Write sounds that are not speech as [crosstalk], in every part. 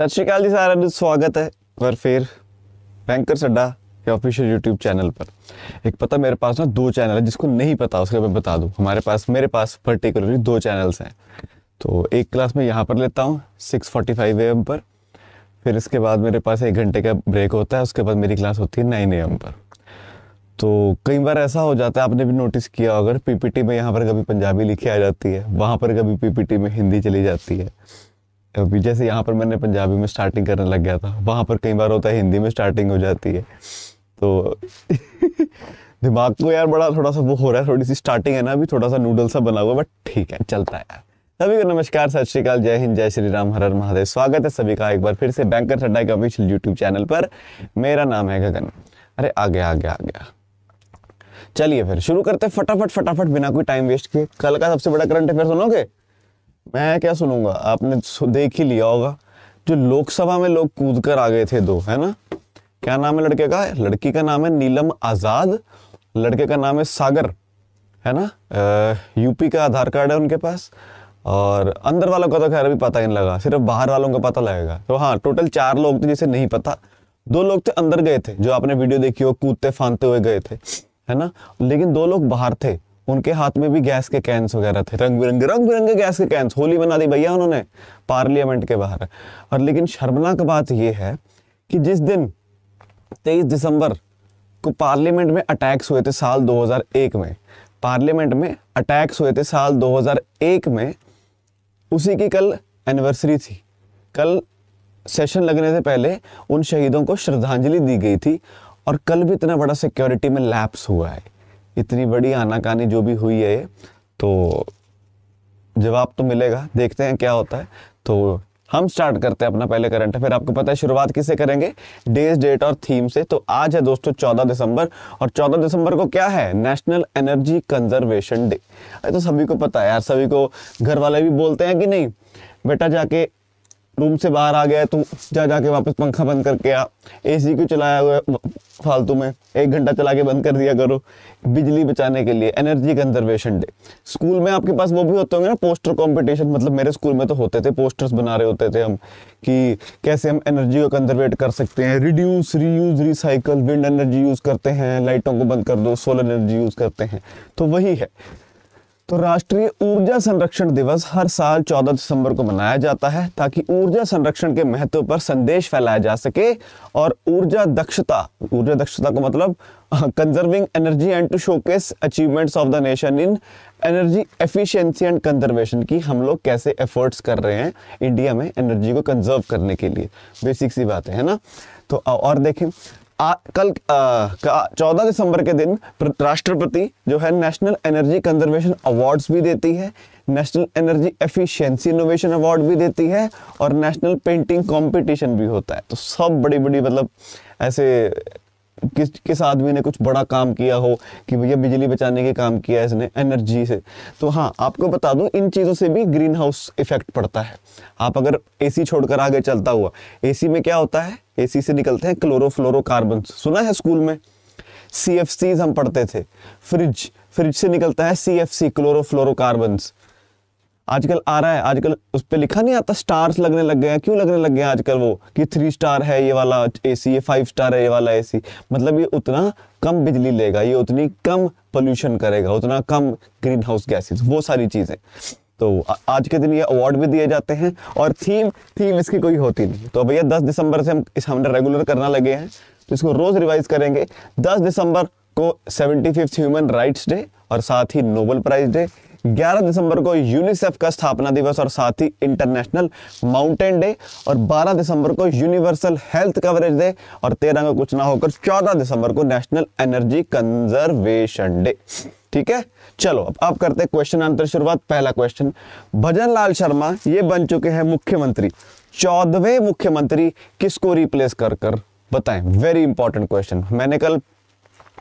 सत श्रीकाल जी सारे स्वागत है पर फिर बैंकर सड्डा के ऑफिशियल यूट्यूब चैनल पर एक पता मेरे पास ना दो चैनल है जिसको नहीं पता उसका मैं बता दूँ हमारे पास मेरे पास पर्टिकुलरली दो चैनल्स हैं तो एक क्लास मैं यहाँ पर लेता हूँ सिक्स फोर्टी फाइव एम पर फिर इसके बाद मेरे पास एक घंटे का ब्रेक होता है उसके बाद मेरी क्लास होती है नाइन एम पर तो कई बार ऐसा हो जाता है आपने भी नोटिस किया अगर पीपीटी में यहाँ पर कभी पंजाबी लिखी आ जाती है वहाँ पर कभी पीपीटी में हिंदी चली जाती है अभी जैसे यहाँ पर मैंने पंजाबी में स्टार्टिंग करने लग गया था वहाँ पर कई बार होता है हिंदी में स्टार्टिंग हो जाती है तो [laughs] दिमाग को तो यार बड़ा थोड़ा सा वो हो रहा है थोड़ी सी स्टार्टिंग है ना अभी थोड़ा सा नूडल सा बना हुआ बट ठीक है चलता है यार सभी को नमस्कार सत श्रीकाल जय हिंद जय श्री राम हर हर महादेव स्वागत है सभी का एक बार फिर से बैंकर सड्डा के ऑफिशियल यूट्यूब चैनल पर मेरा नाम है गगन अरे आ गया आ गया आ गया चलिए फिर शुरू करते फटाफट फटाफट बिना कोई टाइम वेस्ट किए कल का सबसे बड़ा करंट अफेयर सुनोगे मैं क्या सुनूंगा आपने देख ही लिया होगा जो लोकसभा में लोग कूद कर आ गए थे दो है ना क्या नाम है लड़के का लड़की का नाम है नीलम आज़ाद लड़के का नाम है सागर है ना यूपी का आधार कार्ड है उनके पास और अंदर वालों का तो खैर अभी पता ही नहीं लगा सिर्फ बाहर वालों का पता लगेगा तो हाँ टोटल चार लोग थे जिसे नहीं पता दो लोग थे अंदर गए थे जो आपने वीडियो देखी हो कूदते फांदते हुए गए थे है ना लेकिन दो लोग बाहर थे उनके हाथ में भी गैस के कैंस वगैरह थे रंग बिरंगे रंग बिरंगे गैस के कैंस होली बना दी भैया उन्होंने पार्लियामेंट के बाहर और लेकिन शर्मनाक बात यह है कि जिस दिन तेईस दिसंबर को पार्लियामेंट में अटैक्स हुए थे साल 2001 में पार्लियामेंट में अटैक्स हुए थे साल 2001 में उसी की कल एनिवर्सरी थी कल सेशन लगने से पहले उन शहीदों को श्रद्धांजलि दी गई थी और कल भी इतना बड़ा सिक्योरिटी में लैप्स हुआ है इतनी बड़ी आनाकानी जो भी हुई है ये तो जवाब तो मिलेगा देखते हैं क्या होता है तो हम स्टार्ट करते हैं अपना पहले करंट फिर आपको पता है शुरुआत किससे करेंगे डेज डेट और थीम से तो आज है दोस्तों 14 दिसंबर और 14 दिसंबर को क्या है नेशनल एनर्जी कंजर्वेशन डे तो सभी को पता है यार सभी को घर वाले भी बोलते हैं कि नहीं बेटा जाके रूम से बाहर आ गया तो जा जाके वापस पंखा बंद करके आ एसी क्यों चलाया हुआ फालतू में एक घंटा चला के बंद कर दिया करो बिजली बचाने के लिए एनर्जी कंजर्वेशन डे स्कूल में आपके पास वो भी होते होंगे ना पोस्टर कंपटीशन मतलब मेरे स्कूल में तो होते थे पोस्टर्स बना रहे होते थे हम कि कैसे हम एनर्जी को कंजर्वेट कर सकते हैं reduce reuse recycle wind energy use करते हैं लाइटों को बंद कर दो सोलर एनर्जी यूज़ करते हैं तो वही है तो राष्ट्रीय ऊर्जा संरक्षण दिवस हर साल 14 दिसंबर को मनाया जाता है ताकि ऊर्जा संरक्षण के महत्व पर संदेश फैलाया जा सके और ऊर्जा दक्षता ऊर्जा दक्षता का मतलब conserving energy and to showcase achievements of the nation in energy efficiency and conservation की हम लोग कैसे एफर्ट्स कर रहे हैं इंडिया में एनर्जी को कंजर्व करने के लिए बेसिक सी बात है ना तो और देखें आ, कल चौदह दिसंबर के दिन राष्ट्रपति जो है नेशनल एनर्जी कंजर्वेशन अवार्ड्स भी देती है national energy efficiency innovation award भी देती है और नेशनल पेंटिंग कंपटीशन भी होता है तो सब बड़ी बड़ी मतलब ऐसे किस किस आदमी ने कुछ बड़ा काम किया हो कि भैया बिजली बचाने के काम किया है इसने एनर्जी से तो हाँ आपको बता दूं इन चीज़ों से भी ग्रीन हाउस इफेक्ट पड़ता है आप अगर एसी छोड़कर आगे चलता हुआ एसी में क्या होता है एसी से निकलते हैं क्लोरो क्लोरोफ्लोरोकार्बन सुना है स्कूल में सी हम पढ़ते थे फ्रिज फ्रिज से निकलता है C F C chloro chlorofluorocarbons आजकल आ रहा है आजकल उस पर लिखा नहीं आता स्टार्स लगने लग गए हैं क्यों लगने लग गए हैं आजकल वो कि थ्री स्टार है ये वाला एसी ये फाइव स्टार है ये वाला एसी मतलब ये उतना कम बिजली लेगा ये उतनी कम पोल्यूशन करेगा उतना कम ग्रीन हाउस गैसेस वो सारी चीज़ें तो आज के दिन ये अवार्ड भी दिए जाते हैं और थीम थीम इसकी कोई होती नहीं तो भैया दस दिसंबर से हम इस हमने रेगुलर करना लगे हैं तो इसको रोज़ रिवाइज करेंगे दस दिसंबर को seventy fifth human rights day और साथ ही नोबल प्राइज डे 11 दिसंबर को यूनिसेफ का स्थापना दिवस और साथ ही इंटरनेशनल माउंटेन डे और 12 दिसंबर को यूनिवर्सल हेल्थ कवरेज डे और 13 को कुछ ना होकर 14 दिसंबर को नेशनल एनर्जी कंजर्वेशन डे ठीक है चलो अब आप करते हैं क्वेश्चन आंसर शुरुआत पहला क्वेश्चन भजन लाल शर्मा ये बन चुके हैं मुख्यमंत्री चौदहवें मुख्यमंत्री किसको रिप्लेस कर कर बताएं वेरी इंपॉर्टेंट क्वेश्चन मैंने कल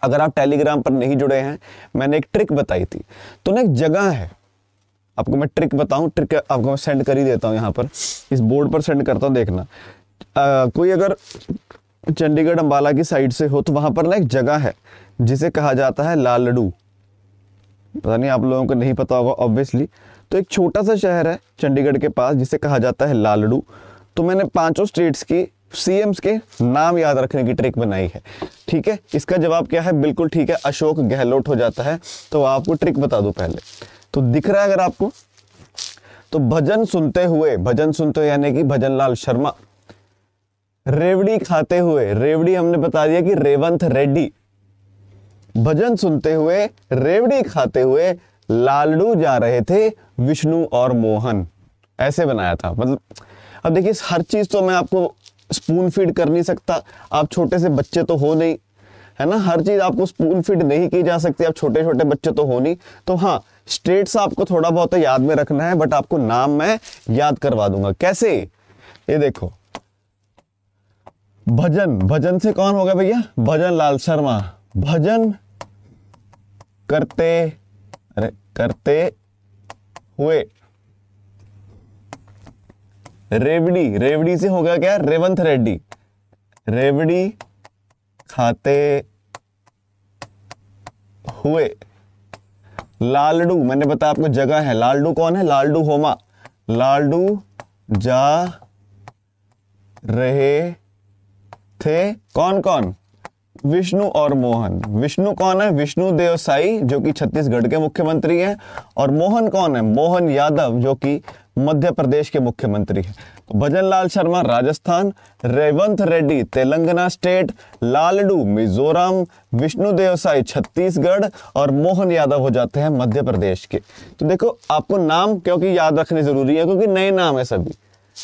अगर आप टेलीग्राम पर नहीं जुड़े हैं मैंने एक ट्रिक बताई थी तो ना एक जगह है आपको मैं ट्रिक बताऊं ट्रिक आपको मैं सेंड कर ही देता हूं यहाँ पर इस बोर्ड पर सेंड करता हूँ देखना आ, कोई अगर चंडीगढ़ अम्बाला की साइड से हो तो वहाँ पर ना एक जगह है जिसे कहा जाता है लाल लड्डू पता नहीं आप लोगों को नहीं पता होगा ऑब्वियसली तो एक छोटा सा शहर है चंडीगढ़ के पास जिसे कहा जाता है लालडू तो मैंने पांचों स्टेट्स की सीएम्स के नाम याद रखने की ट्रिक बनाई है ठीक है इसका जवाब क्या है बिल्कुल ठीक है अशोक गहलोत हो जाता है तो आपको ट्रिक बता दू पहले तो दिख रहा है अगर आपको तो भजन सुनते हुए भजन सुनते हुए यानी कि भजन लाल शर्मा रेवड़ी खाते हुए रेवड़ी हमने बता दिया कि रेवंत रेड्डी भजन सुनते हुए रेवड़ी खाते हुए लालडू जा रहे थे विष्णु और मोहन ऐसे बनाया था मतलब अब देखिए हर चीज तो मैं आपको स्पून फीड कर नहीं सकता आप छोटे से बच्चे तो हो नहीं है ना हर चीज़ आपको स्पून फीड नहीं की जा सकती आप छोटे छोटे बच्चे तो हो नहीं तो हाँ स्टेट्स आपको थोड़ा बहुत तो याद में रखना है बट आपको नाम मैं याद करवा दूंगा कैसे ये देखो भजन भजन से कौन होगा भैया भजन लाल शर्मा भजन करते अरे करते हुए रेवडी रेवडी से हो गया क्या रेवंत रेड्डी रेवड़ी खाते हुए लालडू मैंने बताया आपको जगह है लालडू कौन है लालडू होमा लालडू जा रहे थे कौन कौन विष्णु और मोहन विष्णु कौन है विष्णु देवसाई जो कि छत्तीसगढ़ के मुख्यमंत्री हैं और मोहन कौन है मोहन यादव जो कि मध्य प्रदेश के मुख्यमंत्री हैं भजन लाल शर्मा राजस्थान रेवंत रेड्डी तेलंगाना स्टेट लालडू मिजोरम विष्णु देवसाई छत्तीसगढ़ और मोहन यादव हो जाते हैं मध्य प्रदेश के तो देखो आपको नाम क्योंकि याद रखने ज़रूरी है क्योंकि नए नाम है सभी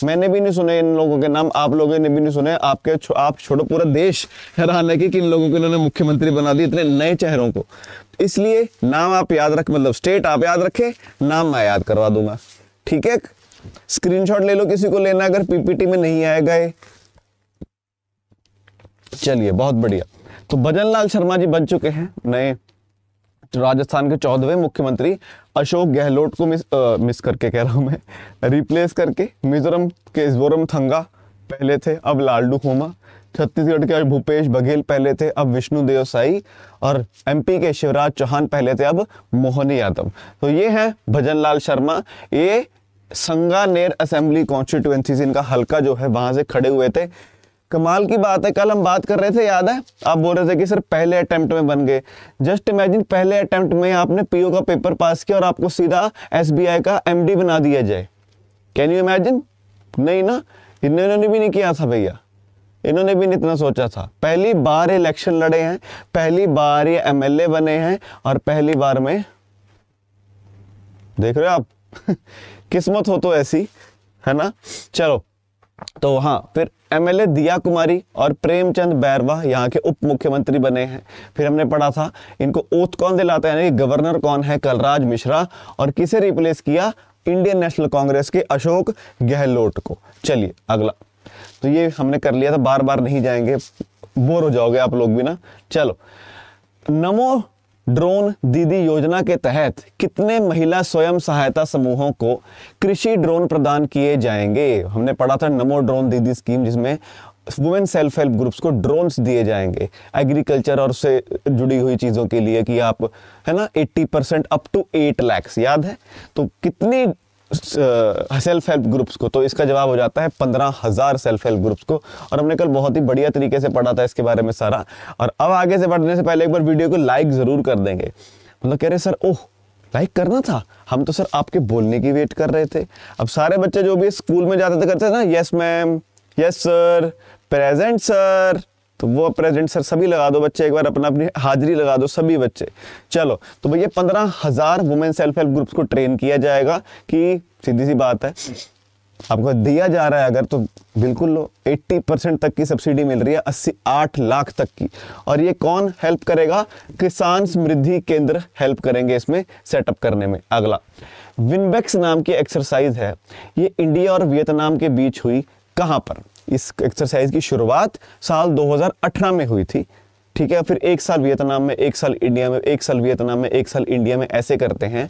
मैंने भी नहीं सुने इन लोगों के नाम आप लोगों ने भी नहीं सुने आपके छो, आप छोड़ो पूरा देश हैरान है कि किन लोगों को इन्होंने मुख्यमंत्री बना दिए इतने नए चेहरों को इसलिए नाम आप याद रख मतलब स्टेट आप याद रखें नाम मैं याद करवा दूंगा ठीक है स्क्रीनशॉट ले लो किसी को लेना अगर पीपीटी में नहीं आएगा ये चलिए बहुत बढ़िया तो भजन लाल शर्मा जी बन चुके हैं नए राजस्थान के चौदहवें मुख्यमंत्री अशोक गहलोत को मिस आ, मिस करके कह रहा हूं मैं रिप्लेस करके मिजोरम के थंगा पहले थे अब लालडू खोमा छत्तीसगढ़ के भूपेश बघेल पहले थे अब विष्णु देव साई और एमपी के शिवराज चौहान पहले थे अब मोहन यादव तो ये है भजन लाल शर्मा ये संगानेर असेंबली से इनका हल्का जो है वहां से खड़े हुए थे कमाल की बात है कल हम बात कर रहे थे याद है आप बोल रहे थे कि सर पहले अटेम्प्ट में बन गए जस्ट इमेजिन पहले अटेम्प्ट में आपने पीओ का पेपर पास किया और आपको सीधा एसबीआई का एमडी बना दिया जाए कैन यू इमेजिन नहीं ना इन्होंने भी नहीं किया था भैया इन्होंने भी नहीं इतना सोचा था पहली बार इलेक्शन लड़े हैं पहली बार ये एमएलए बने हैं और पहली बार में देख रहे हो आप [laughs] किस्मत हो तो ऐसी है ना चलो तो हाँ फिर एमएलए दिया कुमारी और प्रेमचंद बैरवा यहाँ के उप मुख्यमंत्री बने हैं फिर हमने पढ़ा था इनको ओथ कौन दिलाता है यानी गवर्नर कौन है कलराज मिश्रा और किसे रिप्लेस किया इंडियन नेशनल कांग्रेस के अशोक गहलोत को चलिए अगला तो ये हमने कर लिया था बार बार नहीं जाएंगे बोर हो जाओगे आप लोग भी ना चलो नमो ड्रोन दीदी योजना के तहत कितने महिला स्वयं सहायता समूहों को कृषि ड्रोन प्रदान किए जाएंगे हमने पढ़ा था नमो ड्रोन दीदी स्कीम जिसमें वुमेन सेल्फ हेल्प ग्रुप्स को ड्रोन्स दिए जाएंगे एग्रीकल्चर और से जुड़ी हुई चीज़ों के लिए कि आप है ना 80 परसेंट अप टू 8 लैक्स याद है तो कितनी सेल्फ हेल्प ग्रुप्स को तो इसका जवाब हो जाता है पंद्रह हज़ार सेल्फ हेल्प ग्रुप्स को और हमने कल बहुत ही बढ़िया तरीके से पढ़ा था इसके बारे में सारा और अब आगे से बढ़ने से पहले एक बार वीडियो को लाइक ज़रूर कर देंगे मतलब कह रहे सर ओह लाइक करना था हम तो सर आपके बोलने की वेट कर रहे थे अब सारे बच्चे जो भी स्कूल में जाते थे करते थे ना yes ma'am yes sir present sir तो वो प्रेजेंट सर सभी लगा दो बच्चे एक बार अपना अपनी हाजिरी लगा दो सभी बच्चे चलो तो भैया पंद्रह हज़ार वुमेन सेल्फ हेल्प ग्रुप्स को ट्रेन किया जाएगा कि सीधी सी बात है आपको दिया जा रहा है अगर तो बिल्कुल लो 80 परसेंट तक की सब्सिडी मिल रही है अस्सी आठ लाख तक की और ये कौन हेल्प करेगा किसान समृद्धि केंद्र हेल्प करेंगे इसमें सेटअप करने में अगला विनबेक्स नाम की एक्सरसाइज है ये इंडिया और वियतनाम के बीच हुई कहां पर इस एक्सरसाइज की शुरुआत साल 2018 में हुई थी ठीक है फिर एक साल वियतनाम में एक साल इंडिया में एक साल वियतनाम में एक साल इंडिया में ऐसे करते हैं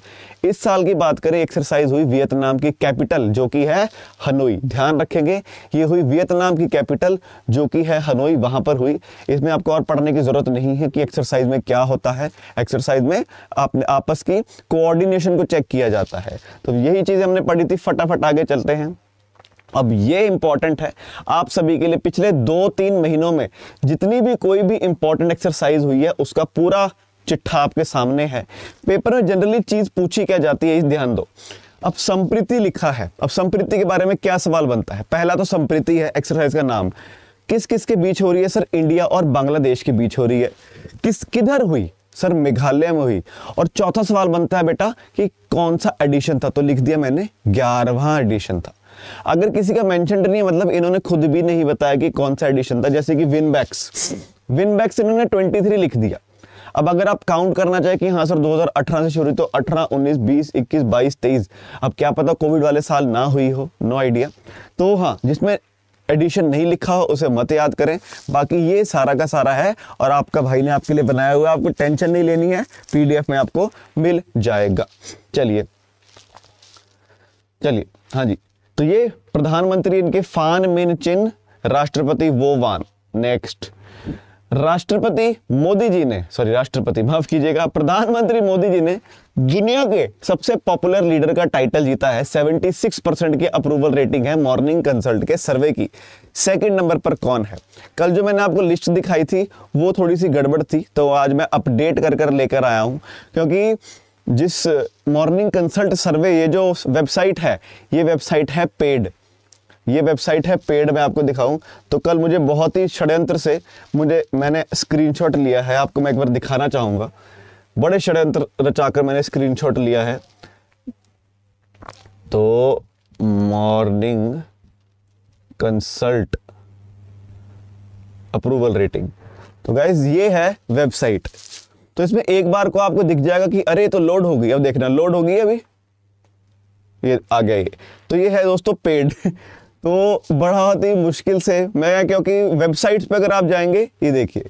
इस साल की बात करें एक्सरसाइज हुई वियतनाम की कैपिटल जो कि है हनोई ध्यान रखेंगे ये हुई वियतनाम की कैपिटल जो कि है हनोई वहां पर हुई इसमें आपको और पढ़ने की ज़रूरत नहीं है कि एक्सरसाइज में क्या होता है एक्सरसाइज में आपने आपस की कोऑर्डिनेशन को चेक किया जाता है तो यही चीज़ हमने पढ़ी थी फटाफट आगे चलते हैं अब ये इंपॉर्टेंट है आप सभी के लिए पिछले दो तीन महीनों में जितनी भी कोई भी इंपॉर्टेंट एक्सरसाइज हुई है उसका पूरा चिट्ठा आपके सामने है पेपर में जनरली चीज पूछी क्या जाती है इस ध्यान दो अब संप्रीति लिखा है अब संप्रीति के बारे में क्या सवाल बनता है पहला तो संप्रीति है एक्सरसाइज का नाम किस किस के बीच हो रही है सर इंडिया और बांग्लादेश के बीच हो रही है किस किधर हुई सर मेघालय में हुई और चौथा सवाल बनता है बेटा कि कौन सा एडिशन था तो लिख दिया मैंने ग्यारहवा एडिशन था अगर किसी का मैंशन नहीं है मतलब इन्होंने खुद भी नहीं बताया कि कौन सा एडिशन था जैसे कि विनबैक्स विनबैक्स इन्होंने 23 लिख दिया अब अगर आप काउंट करना चाहे कि हाँ सर 2018 से शुरू तो 18, 19, 20, 21, 22, 23 अब क्या पता कोविड वाले साल ना हुई हो नो आइडिया तो हाँ जिसमें एडिशन नहीं लिखा हो उसे मत याद करें बाकी ये सारा का सारा है और आपका भाई ने आपके लिए बनाया हुआ आपको टेंशन नहीं लेनी है पीडीएफ में आपको मिल जाएगा चलिए चलिए हाँ जी तो ये प्रधानमंत्री इनके फान मिन चिन राष्ट्रपति वो वान नेक्स्ट राष्ट्रपति मोदी जी ने सॉरी राष्ट्रपति माफ कीजिएगा प्रधानमंत्री मोदी जी ने दुनिया के सबसे पॉपुलर लीडर का टाइटल जीता है 76 परसेंट की अप्रूवल रेटिंग है मॉर्निंग कंसल्ट के सर्वे की सेकंड नंबर पर कौन है कल जो मैंने आपको लिस्ट दिखाई थी वो थोड़ी सी गड़बड़ थी तो आज मैं अपडेट कर कर लेकर आया हूं क्योंकि जिस मॉर्निंग कंसल्ट सर्वे ये जो वेबसाइट है ये वेबसाइट है पेड ये वेबसाइट है पेड मैं आपको दिखाऊं तो कल मुझे बहुत ही षड्यंत्र से मुझे मैंने स्क्रीनशॉट लिया है आपको मैं एक बार दिखाना चाहूँगा बड़े षड्यंत्र रचाकर मैंने स्क्रीनशॉट लिया है तो मॉर्निंग कंसल्ट अप्रूवल रेटिंग तो गाइज ये है वेबसाइट तो इसमें एक बार को आपको दिख जाएगा कि अरे तो लोड हो गई अब देखना लोड हो गई अभी ये आ गया ये तो ये है दोस्तों पेड [laughs] तो बहुत ही मुश्किल से मैं क्योंकि वेबसाइट्स पे अगर आप जाएंगे ये देखिए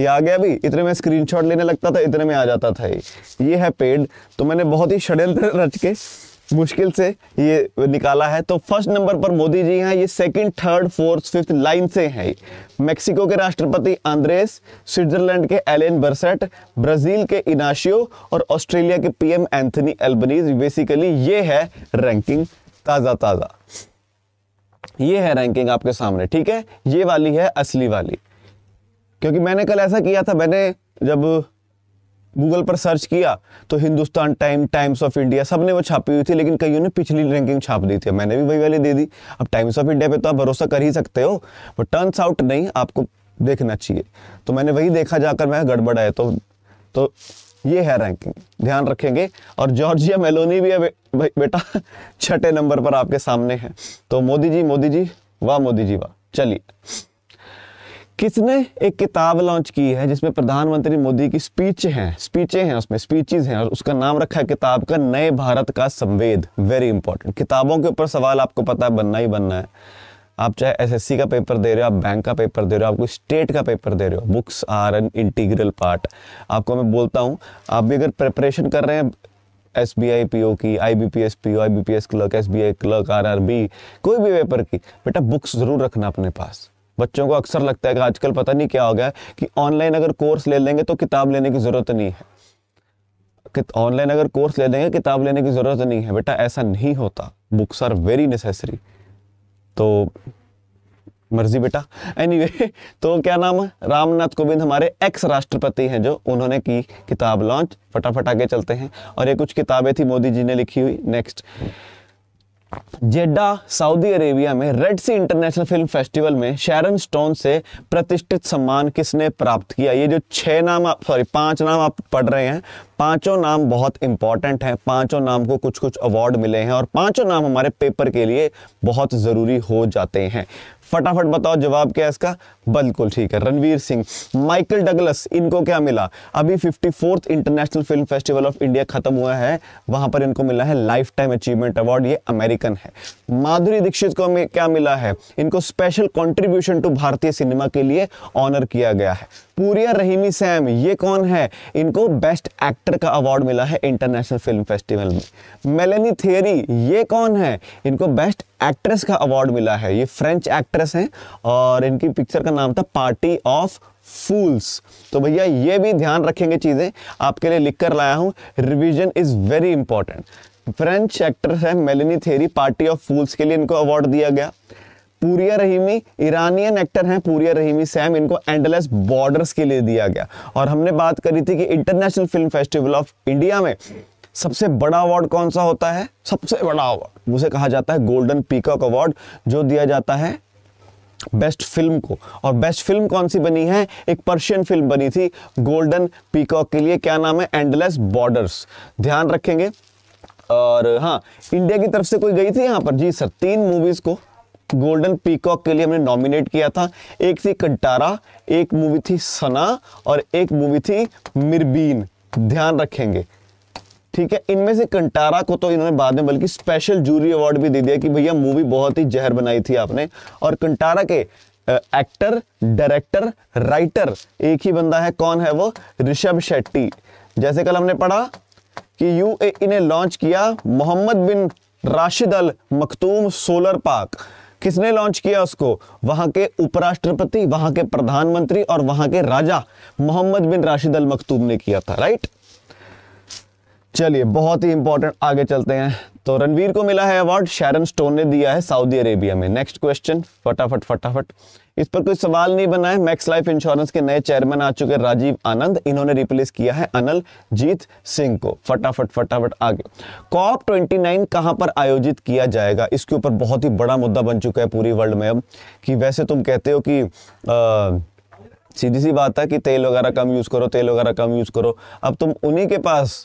ये आ गया अभी इतने में स्क्रीनशॉट लेने लगता था इतने में आ जाता था ये ये है पेड तो मैंने बहुत ही षड्यंत्र रच के मुश्किल से ये निकाला है तो फर्स्ट नंबर पर मोदी जी हैं ये second third fourth fifth line से हैं मेक्सिको के राष्ट्रपति आंद्रेस स्विट्जरलैंड के एलेन बर्सेट ब्राजील के इनाशियो और ऑस्ट्रेलिया के पीएम एंथनी एल्बनीज बेसिकली ये है रैंकिंग ताज़ा ताज़ा ये है रैंकिंग आपके सामने ठीक है ये वाली है असली वाली क्योंकि मैंने कल ऐसा किया था मैंने जब गूगल पर सर्च किया तो Hindustan time Times of India सब ने वो छापी हुई थी लेकिन कईयों ने पिछली रैंकिंग छाप दी थी मैंने भी वही वाली दे दी अब टाइम्स ऑफ इंडिया पे तो आप भरोसा कर ही सकते हो बट टर्न्स आउट नहीं आपको देखना चाहिए तो मैंने वही देखा जाकर मैं गड़बड़ तो, तो ये है रैंकिंग ध्यान रखेंगे और जॉर्जिया मेलोनी भी है बेटा छठे नंबर पर आपके सामने है तो मोदी जी मोदी जी वाह मोदी जी वाह चलिए किसने एक किताब लॉन्च की है जिसमें प्रधानमंत्री मोदी की स्पीच हैं स्पीचे हैं उसमें स्पीचेज हैं और उसका नाम रखा है किताब का नए भारत का संवेद वेरी इंपॉर्टेंट किताबों के ऊपर सवाल आपको पता है बनना ही बनना है आप चाहे एसएससी का पेपर दे रहे हो आप बैंक का पेपर दे रहे हो आपको स्टेट का पेपर दे रहे हो books are an integral part आपको मैं बोलता हूँ आप भी अगर प्रिपरेशन कर रहे हैं S B I P O की I B P S P O I B P S clerk S B I clerk R R B कोई भी पेपर की बेटा बुक्स ज़रूर रखना अपने पास बच्चों को अक्सर लगता है कि आजकल पता नहीं क्या हो गया कि ऑनलाइन अगर कोर्स ले लेंगे तो किताब लेने की ज़रूरत नहीं है ऑनलाइन अगर कोर्स ले लेंगे किताब लेने की ज़रूरत नहीं है बेटा ऐसा नहीं होता बुक्स आर वेरी नेसेसरी तो मर्जी बेटा एनी anyway, [laughs] तो क्या नाम है रामनाथ कोविंद हमारे एक्स राष्ट्रपति हैं जो उन्होंने की किताब लॉन्च फटाफट आगे चलते हैं और ये कुछ किताबें थी मोदी जी ने लिखी हुई नेक्स्ट जेड्डा सऊदी अरेबिया में Red Sea International Film Festival में शेरन स्टोन से प्रतिष्ठित सम्मान किसने प्राप्त किया ये जो छः नाम आप सॉरी पांच नाम आप पढ़ रहे हैं पांचों नाम बहुत इंपॉर्टेंट हैं पांचों नाम को कुछ कुछ अवार्ड मिले हैं और पांचों नाम हमारे पेपर के लिए बहुत ज़रूरी हो जाते हैं फटाफट बताओ जवाब क्या है इसका बिल्कुल ठीक है रणवीर सिंह माइकल डगलस इनको क्या मिला अभी fifty International Film Festival of India खत्म हुआ है वहां पर इनको मिला है लाइफ टाइम अचीवमेंट अवार्ड ये अमेरिकन है माधुरी दीक्षित को क्या मिला है इनको स्पेशल कॉन्ट्रीब्यूशन टू भारतीय सिनेमा के लिए ऑनर किया गया है पूरिया रहीमी सैम ये कौन है इनको बेस्ट एक्टर का अवार्ड मिला है इंटरनेशनल फिल्म फेस्टिवल में मेलेनी थेरी ये कौन है इनको बेस्ट एक्ट्रेस का अवार्ड मिला है ये फ्रेंच एक्ट्रेस हैं और इनकी पिक्चर का नाम था पार्टी ऑफ फूल्स तो भैया ये भी ध्यान रखेंगे चीज़ें आपके लिए लिख कर लाया हूँ revision is very important French actress है Melanie Thierry Party of Fools के लिए इनको अवार्ड दिया गया पूरिया रहीमी ईरानियन एक्टर हैं पूरिया रहीमी सैम इनको एंडलेस बॉर्डर्स के लिए दिया गया और हमने बात करी थी कि International Film Festival of India में सबसे बड़ा अवार्ड कौन सा होता है सबसे बड़ा अवार्ड उसे कहा जाता है गोल्डन पीकॉक अवार्ड जो दिया जाता है बेस्ट फिल्म को और बेस्ट फिल्म कौन सी बनी है एक पर्शियन फिल्म बनी थी गोल्डन पीकॉक के लिए क्या नाम है एंडलेस बॉर्डर्स ध्यान रखेंगे और हाँ इंडिया की तरफ से कोई गई थी यहाँ पर जी सर तीन मूवीज़ को गोल्डन पीकॉक के लिए हमने नॉमिनेट किया था एक थी कंटारा एक मूवी थी सना और एक मूवी थी मिरबीन ध्यान रखेंगे ठीक है इनमें से कंटारा को तो इन्होंने बाद में बल्कि स्पेशल जूरी अवार्ड भी दे दिया कि भैया मूवी बहुत ही जहर बनाई थी आपने और कंटारा के एक्टर डायरेक्टर राइटर एक ही बंदा है कौन है वो ऋषभ शेट्टी जैसे कल हमने पढ़ा कि यू ए लॉन्च किया Mohammed bin Rashid Al Maktoum solar park किसने लॉन्च किया उसको वहां के उपराष्ट्रपति वहां के प्रधानमंत्री और वहां के राजा मोहम्मद बिन राशिद अल मखतूब ने किया था राइट चलिए बहुत ही इंपॉर्टेंट आगे चलते हैं तो रणवीर को मिला है अवार्ड शैरन स्टोन ने दिया है सऊदी अरेबिया में नेक्स्ट क्वेश्चन फटाफट फटाफट इस पर कोई सवाल नहीं बना है मैक्स लाइफ इंश्योरेंस के नए चेयरमैन आ चुके राजीव आनंद इन्होंने रिप्लेस किया है अनल जीत सिंह को फटाफट फटाफट आगे कॉप 29 कहां पर आयोजित किया जाएगा इसके ऊपर बहुत ही बड़ा मुद्दा बन चुका है पूरी वर्ल्ड में अब कि वैसे तुम कहते हो कि आ, सीधी सी बात है कि तेल वगैरह कम यूज़ करो तेल वगैरह कम यूज़ करो अब तुम उन्हीं के पास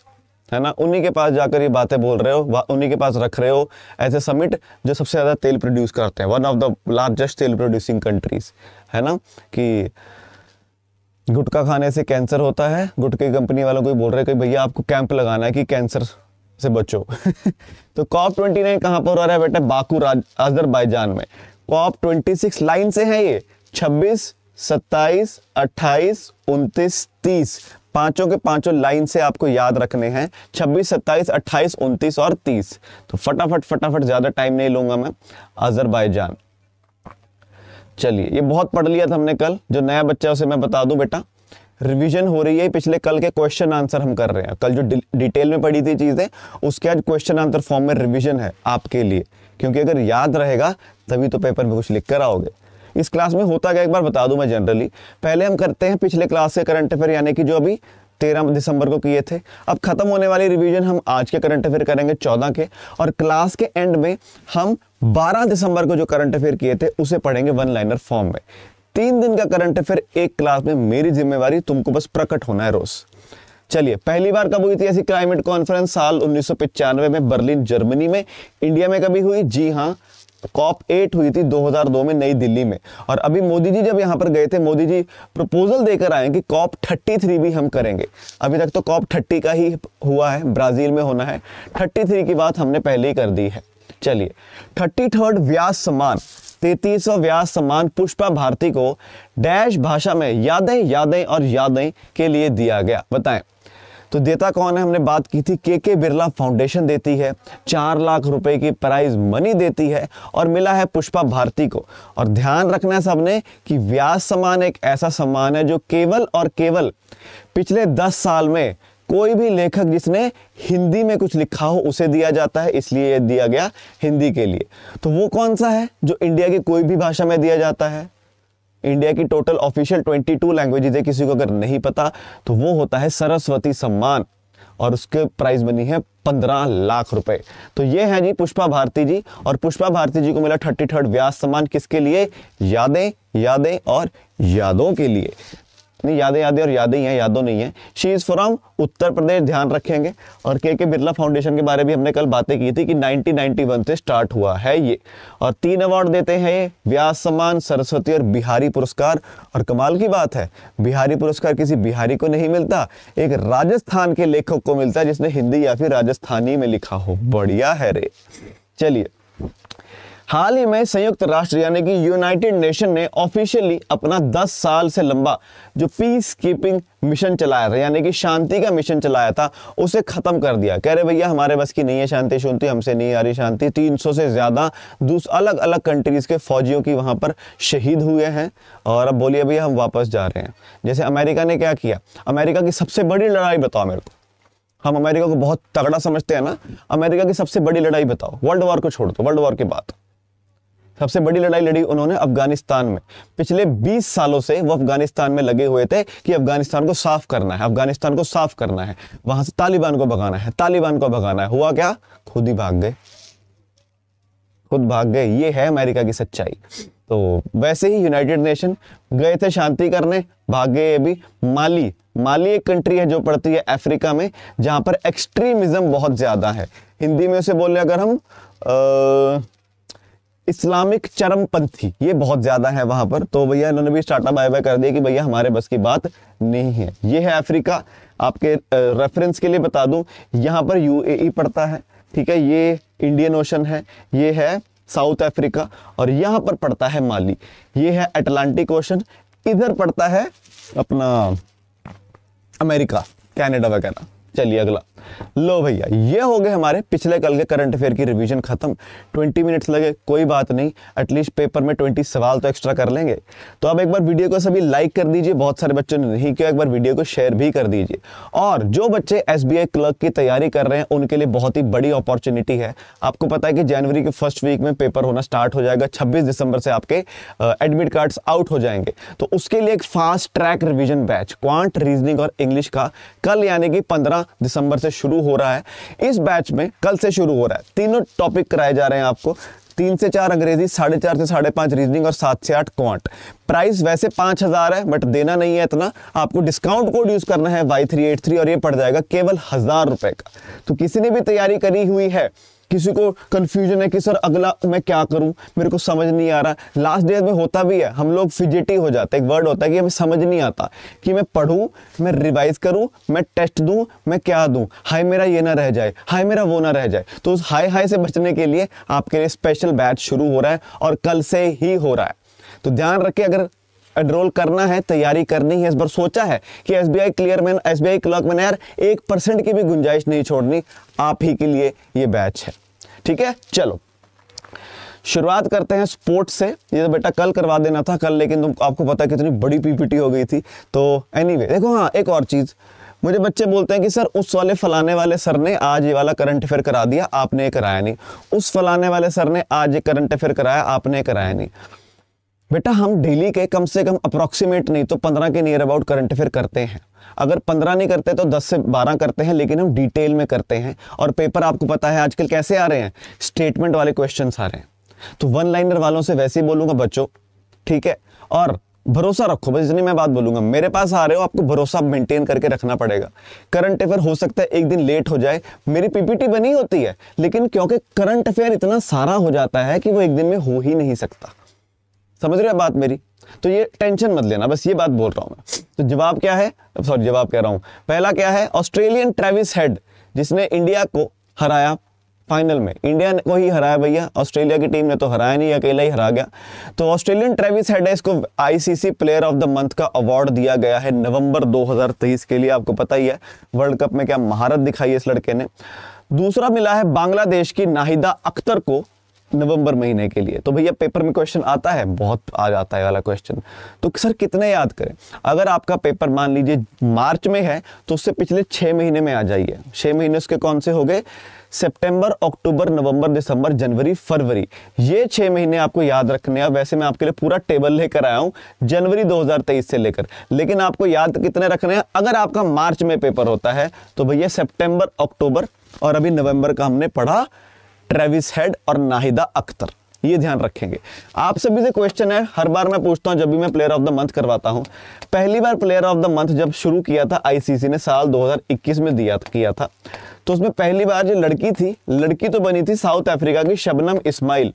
है ना उन्हीं के पास जाकर ये बातें बोल रहे हो उन्हीं के पास रख रहे हो ऐसे समिट जो सबसे ज़्यादा तेल प्रोड्यूस करते हैं वन ऑफ द लार्जेस्ट तेल प्रोड्यूसिंग कंट्रीज है ना कि गुटखा खाने से कैंसर होता है गुटखे की कंपनी वालों को ही बोल रहे हैं कि भैया आपको कैंप लगाना है कि कैंसर से बचो [laughs] तो कॉप ट्वेंटी नाइन कहाँ पर हो रहा है बेटा बाकू अजरबैजान में कॉप ट्वेंटी सिक्स लाइन से है ये छब्बीस सत्ताईस अट्ठाईस उनतीस तीस पांचों के पांचों लाइन से आपको याद रखने हैं 26, 27, 28, 29 और 30 तो फटाफट फटाफट ज़्यादा टाइम नहीं लूंगा मैं अजरबैजान चलिए ये बहुत पढ़ लिया था हमने कल जो नया बच्चा उसे मैं बता दूं बेटा रिवीजन हो रही है पिछले कल के क्वेश्चन आंसर हम कर रहे हैं कल जो डिटेल में पढ़ी थी चीज़ें उसके आज क्वेश्चन आंसर फॉर्म में रिवीजन है आपके लिए क्योंकि अगर याद रहेगा तभी तो पेपर में कुछ लिख कर आओगे इस क्लास में होता क्या एक बार बता दूं मैं जनरली पहले हम करते हैं पिछले क्लास के करंट अफेयर यानी कि जो अभी तेरह दिसंबर को किए थे अब खत्म होने वाली रिवीजन हम आज के करंट अफेयर करेंगे चौदह के और क्लास के एंड में हम बारह दिसंबर को जो करंट अफेयर किए थे उसे पढ़ेंगे वन लाइनर फॉर्म में तीन दिन का करंट अफेयर एक क्लास में मेरी जिम्मेवारी तुमको बस प्रकट होना है रोज चलिए पहली बार कब हुई थी ऐसी क्लाइमेट कॉन्फ्रेंस साल उन्नीस में बर्लिन जर्मनी में इंडिया में कभी हुई जी हाँ कॉप एट हुई थी 2002 में नई दिल्ली में और अभी मोदी जी जब यहाँ पर गए थे मोदी जी प्रपोजल देकर आए कि कॉप थ्री भी हम करेंगे अभी तक तो कॉप थर्टी का ही हुआ है ब्राज़ील में होना है थर्टी थ्री की बात हमने पहले ही कर दी है चलिए थर्टी थर्ड व्यास सम्मान तैतीसवा व्यास सम्मान पुष्पा भारती को डैश भाषा में यादें यादें और यादें के लिए दिया गया बताएं तो देता कौन है हमने बात की थी के के बिरला फाउंडेशन देती है चार लाख रुपए की प्राइज मनी देती है और मिला है पुष्पा भारती को और ध्यान रखना है सबने कि व्यास सम्मान एक ऐसा सम्मान है जो केवल और केवल पिछले दस साल में कोई भी लेखक जिसने हिंदी में कुछ लिखा हो उसे दिया जाता है इसलिए यह दिया गया हिंदी के लिए तो वो कौन सा है जो इंडिया की कोई भी भाषा में दिया जाता है इंडिया की टोटल ऑफिशियल 22 लैंग्वेजेज है किसी को अगर नहीं पता तो वो होता है सरस्वती सम्मान और उसके प्राइस बनी है पंद्रह लाख रुपए तो ये है जी पुष्पा भारती जी और पुष्पा भारती जी को मिला थर्टी थर्ड व्यास सम्मान किसके लिए यादें यादें और यादों के लिए इतनी यादें यादें और यादें ही हैं यादों नहीं है she is from Uttar Pradesh ध्यान रखेंगे और के के बिरला फाउंडेशन के बारे में हमने कल बातें की थी कि 1991 से स्टार्ट हुआ है ये और तीन अवार्ड देते हैं ये व्यास सम्मान सरस्वती और बिहारी पुरस्कार और कमाल की बात है बिहारी पुरस्कार किसी बिहारी को नहीं मिलता एक राजस्थान के लेखक को मिलता है जिसने हिंदी या फिर राजस्थानी में लिखा हो बढ़िया है रे चलिए हाल ही में संयुक्त राष्ट्र यानी कि यूनाइटेड नेशन ने ऑफिशियली अपना 10 साल से लंबा जो पीस कीपिंग मिशन चलाया था यानी कि शांति का मिशन चलाया था उसे ख़त्म कर दिया कह रहे भैया हमारे बस की नहीं है शांति शुनती हमसे नहीं आ रही शांति 300 से ज़्यादा अलग अलग कंट्रीज़ के फौजियों की वहाँ पर शहीद हुए हैं और अब बोलिए भैया हम वापस जा रहे हैं जैसे अमेरिका ने क्या किया अमेरिका की सबसे बड़ी लड़ाई बताओ मेरे को हम अमेरिका को बहुत तगड़ा समझते हैं ना अमेरिका की सबसे बड़ी लड़ाई बताओ वर्ल्ड वॉर को छोड़ दो वर्ल्ड वॉर की बात सबसे बड़ी लड़ाई लड़ी उन्होंने अफगानिस्तान में पिछले 20 सालों से वो अफगानिस्तान में लगे हुए थे कि अफगानिस्तान को साफ करना है अफगानिस्तान को साफ करना है वहां से तालिबान को भगाना है तालिबान को भगाना है हुआ क्या खुद ही भाग गए खुद भाग गए ये है अमेरिका की सच्चाई तो वैसे ही यूनाइटेड नेशन गए थे शांति करने भाग गए भी माली माली एक कंट्री है जो पड़ती है अफ्रीका में जहां पर एक्सट्रीमिज्म बहुत ज्यादा है हिंदी में उसे बोले अगर हम आ, इस्लामिक चरमपंथी ये बहुत ज्यादा है वहां पर तो भैया इन्होंने भी स्टार्टअप बाय बाय कर दिया कि भैया हमारे बस की बात नहीं है ये है अफ्रीका आपके रेफरेंस के लिए बता दूं यहाँ पर यूएई e पड़ता है ठीक है ये इंडियन ओशन है ये है साउथ अफ्रीका और यहाँ पर पड़ता है माली ये है अटलांटिक ओशन इधर पड़ता है अपना अमेरिका कैनेडा वगैरह चलिए अगला लो भैया ये हो गए हमारे पिछले कल के करंट अफेयर की रिवीजन खत्म 20 मिनट्स लगे कोई बात नहीं एटलीस्ट पेपर में 20 सवाल तो एक्स्ट्रा कर लेंगे तो अब एक बार वीडियो को सभी लाइक कर दीजिए बहुत सारे बच्चों ने नहीं किया एक बार वीडियो को शेयर भी कर दीजिए और जो बच्चे एस क्लर्क की तैयारी कर रहे हैं उनके लिए बहुत ही बड़ी अपॉर्चुनिटी है आपको पता है कि जनवरी के फर्स्ट वीक में पेपर होना स्टार्ट हो जाएगा छब्बीस दिसंबर से आपके एडमिट कार्ड्स आउट हो जाएंगे तो उसके लिए एक fast track revision batch quant reasoning और इंग्लिश का कल यानी कि पंद्रह दिसंबर से शुरू हो रहा है इस बैच में कल से शुरू हो रहा है तीनों टॉपिक कराए जा रहे हैं आपको तीन से चार अंग्रेजी साढ़े चार से साढ़े पाँच रीजनिंग और सात से आठ क्वांट प्राइस वैसे पाँच हज़ार है बट देना नहीं है इतना आपको डिस्काउंट कोड यूज़ करना है वाई थ्री एट थ्री और ये पड़ जाएगा केवल हज़ार रुपये का तो किसी ने भी तैयारी करी हुई है किसी को कन्फ्यूजन है कि सर अगला मैं क्या करूँ मेरे को समझ नहीं आ रहा लास्ट डेज में होता भी है हम लोग फिजिटी हो जाते एक वर्ड होता है कि हमें समझ नहीं आता कि मैं पढ़ूँ मैं रिवाइज करूँ मैं टेस्ट दूँ मैं क्या दूँ हाई मेरा ये ना रह जाए हाई मेरा वो ना रह जाए तो उस हाई हाई से बचने के लिए आपके लिए स्पेशल बैच शुरू हो रहा है और कल से ही हो रहा है तो ध्यान रखें अगर एनरोल करना है तैयारी करनी है इस बार सोचा है कि S B I clear main S B I clerk main यार एक परसेंट की भी गुंजाइश नहीं छोड़नी आप ही के लिए ये बैच है ठीक है चलो शुरुआत करते हैं स्पोर्ट्स से ये तो बेटा कल करवा देना था कल लेकिन तुम आपको पता है कितनी बड़ी पीपीटी हो गई थी तो एनीवे anyway, देखो हाँ एक और चीज़ मुझे बच्चे बोलते हैं कि सर उस वाले फलाने वाले सर ने आज ये वाला करंट अफेयर करा दिया आपने ये कराया नहीं उस फलाने वाले सर ने आज ये करंट अफेयर कराया आपने कराया नहीं बेटा हम डेली के कम से कम अप्रॉक्सीमेट नहीं तो पंद्रह के नियर अबाउट करंट अफेयर करते हैं अगर पंद्रह नहीं करते तो दस से बारह करते हैं लेकिन हम डिटेल में करते हैं और पेपर आपको पता है आजकल कैसे आ रहे हैं स्टेटमेंट वाले क्वेश्चन आ रहे हैं तो वन लाइनर वालों से वैसे ही बोलूंगा बच्चों ठीक है और भरोसा रखो बस जितनी मैं बात बोलूंगा मेरे पास आ रहे हो आपको भरोसा मेंटेन करके रखना पड़ेगा करंट अफेयर हो सकता है एक दिन लेट हो जाए मेरी पीपीटी बनी होती है लेकिन क्योंकि करंट अफेयर इतना सारा हो जाता है कि वो एक दिन में हो ही नहीं सकता समझ रहे हो बात मेरी तो ये टेंशन मत लेना बस ये बात बोल रहा हूँ मैं तो जवाब क्या है सॉरी जवाब कह रहा हूँ पहला क्या है ऑस्ट्रेलियन ट्रेविस हेड जिसने इंडिया को हराया फाइनल में इंडिया को ही हराया भैया ऑस्ट्रेलिया की टीम ने तो हराया नहीं अकेला ही हरा गया तो ऑस्ट्रेलियन ट्रेविस हेड है इसको ICC player of the month का अवार्ड दिया गया है नवंबर 2023 के लिए आपको पता ही है वर्ल्ड कप में क्या महारत दिखाई है इस लड़के ने दूसरा मिला है बांग्लादेश की नाहिदा अख्तर को नवंबर महीने के लिए तो भैया पेपर में क्वेश्चन आता है बहुत आ जाता है वाला क्वेश्चन तो सर कितने याद करें अगर आपका पेपर मान लीजिए मार्च में है तो उससे पिछले छः महीने में आ जाइए छः महीने उसके कौन से हो गए सितंबर, अक्टूबर नवंबर दिसंबर जनवरी फरवरी ये छः महीने आपको याद रखने हैं वैसे मैं आपके लिए पूरा टेबल लेकर आया हूँ जनवरी 2023 से लेकर लेकिन आपको याद कितने रखने हैं अगर आपका मार्च में पेपर होता है तो भैया सेप्टेम्बर अक्टूबर और अभी नवंबर का हमने पढ़ा ट्रेविस हेड और नाहिदा अख्तर ये ध्यान रखेंगे आप सभी से क्वेश्चन है हर बार मैं पूछता हूं जब भी मैं प्लेयर ऑफ द मंथ करवाता हूँ पहली बार प्लेयर ऑफ द मंथ जब शुरू किया था आईसीसी ने साल 2021 में दिया किया था तो उसमें पहली बार जो लड़की थी लड़की तो बनी थी साउथ अफ्रीका की शबनम इस्माइल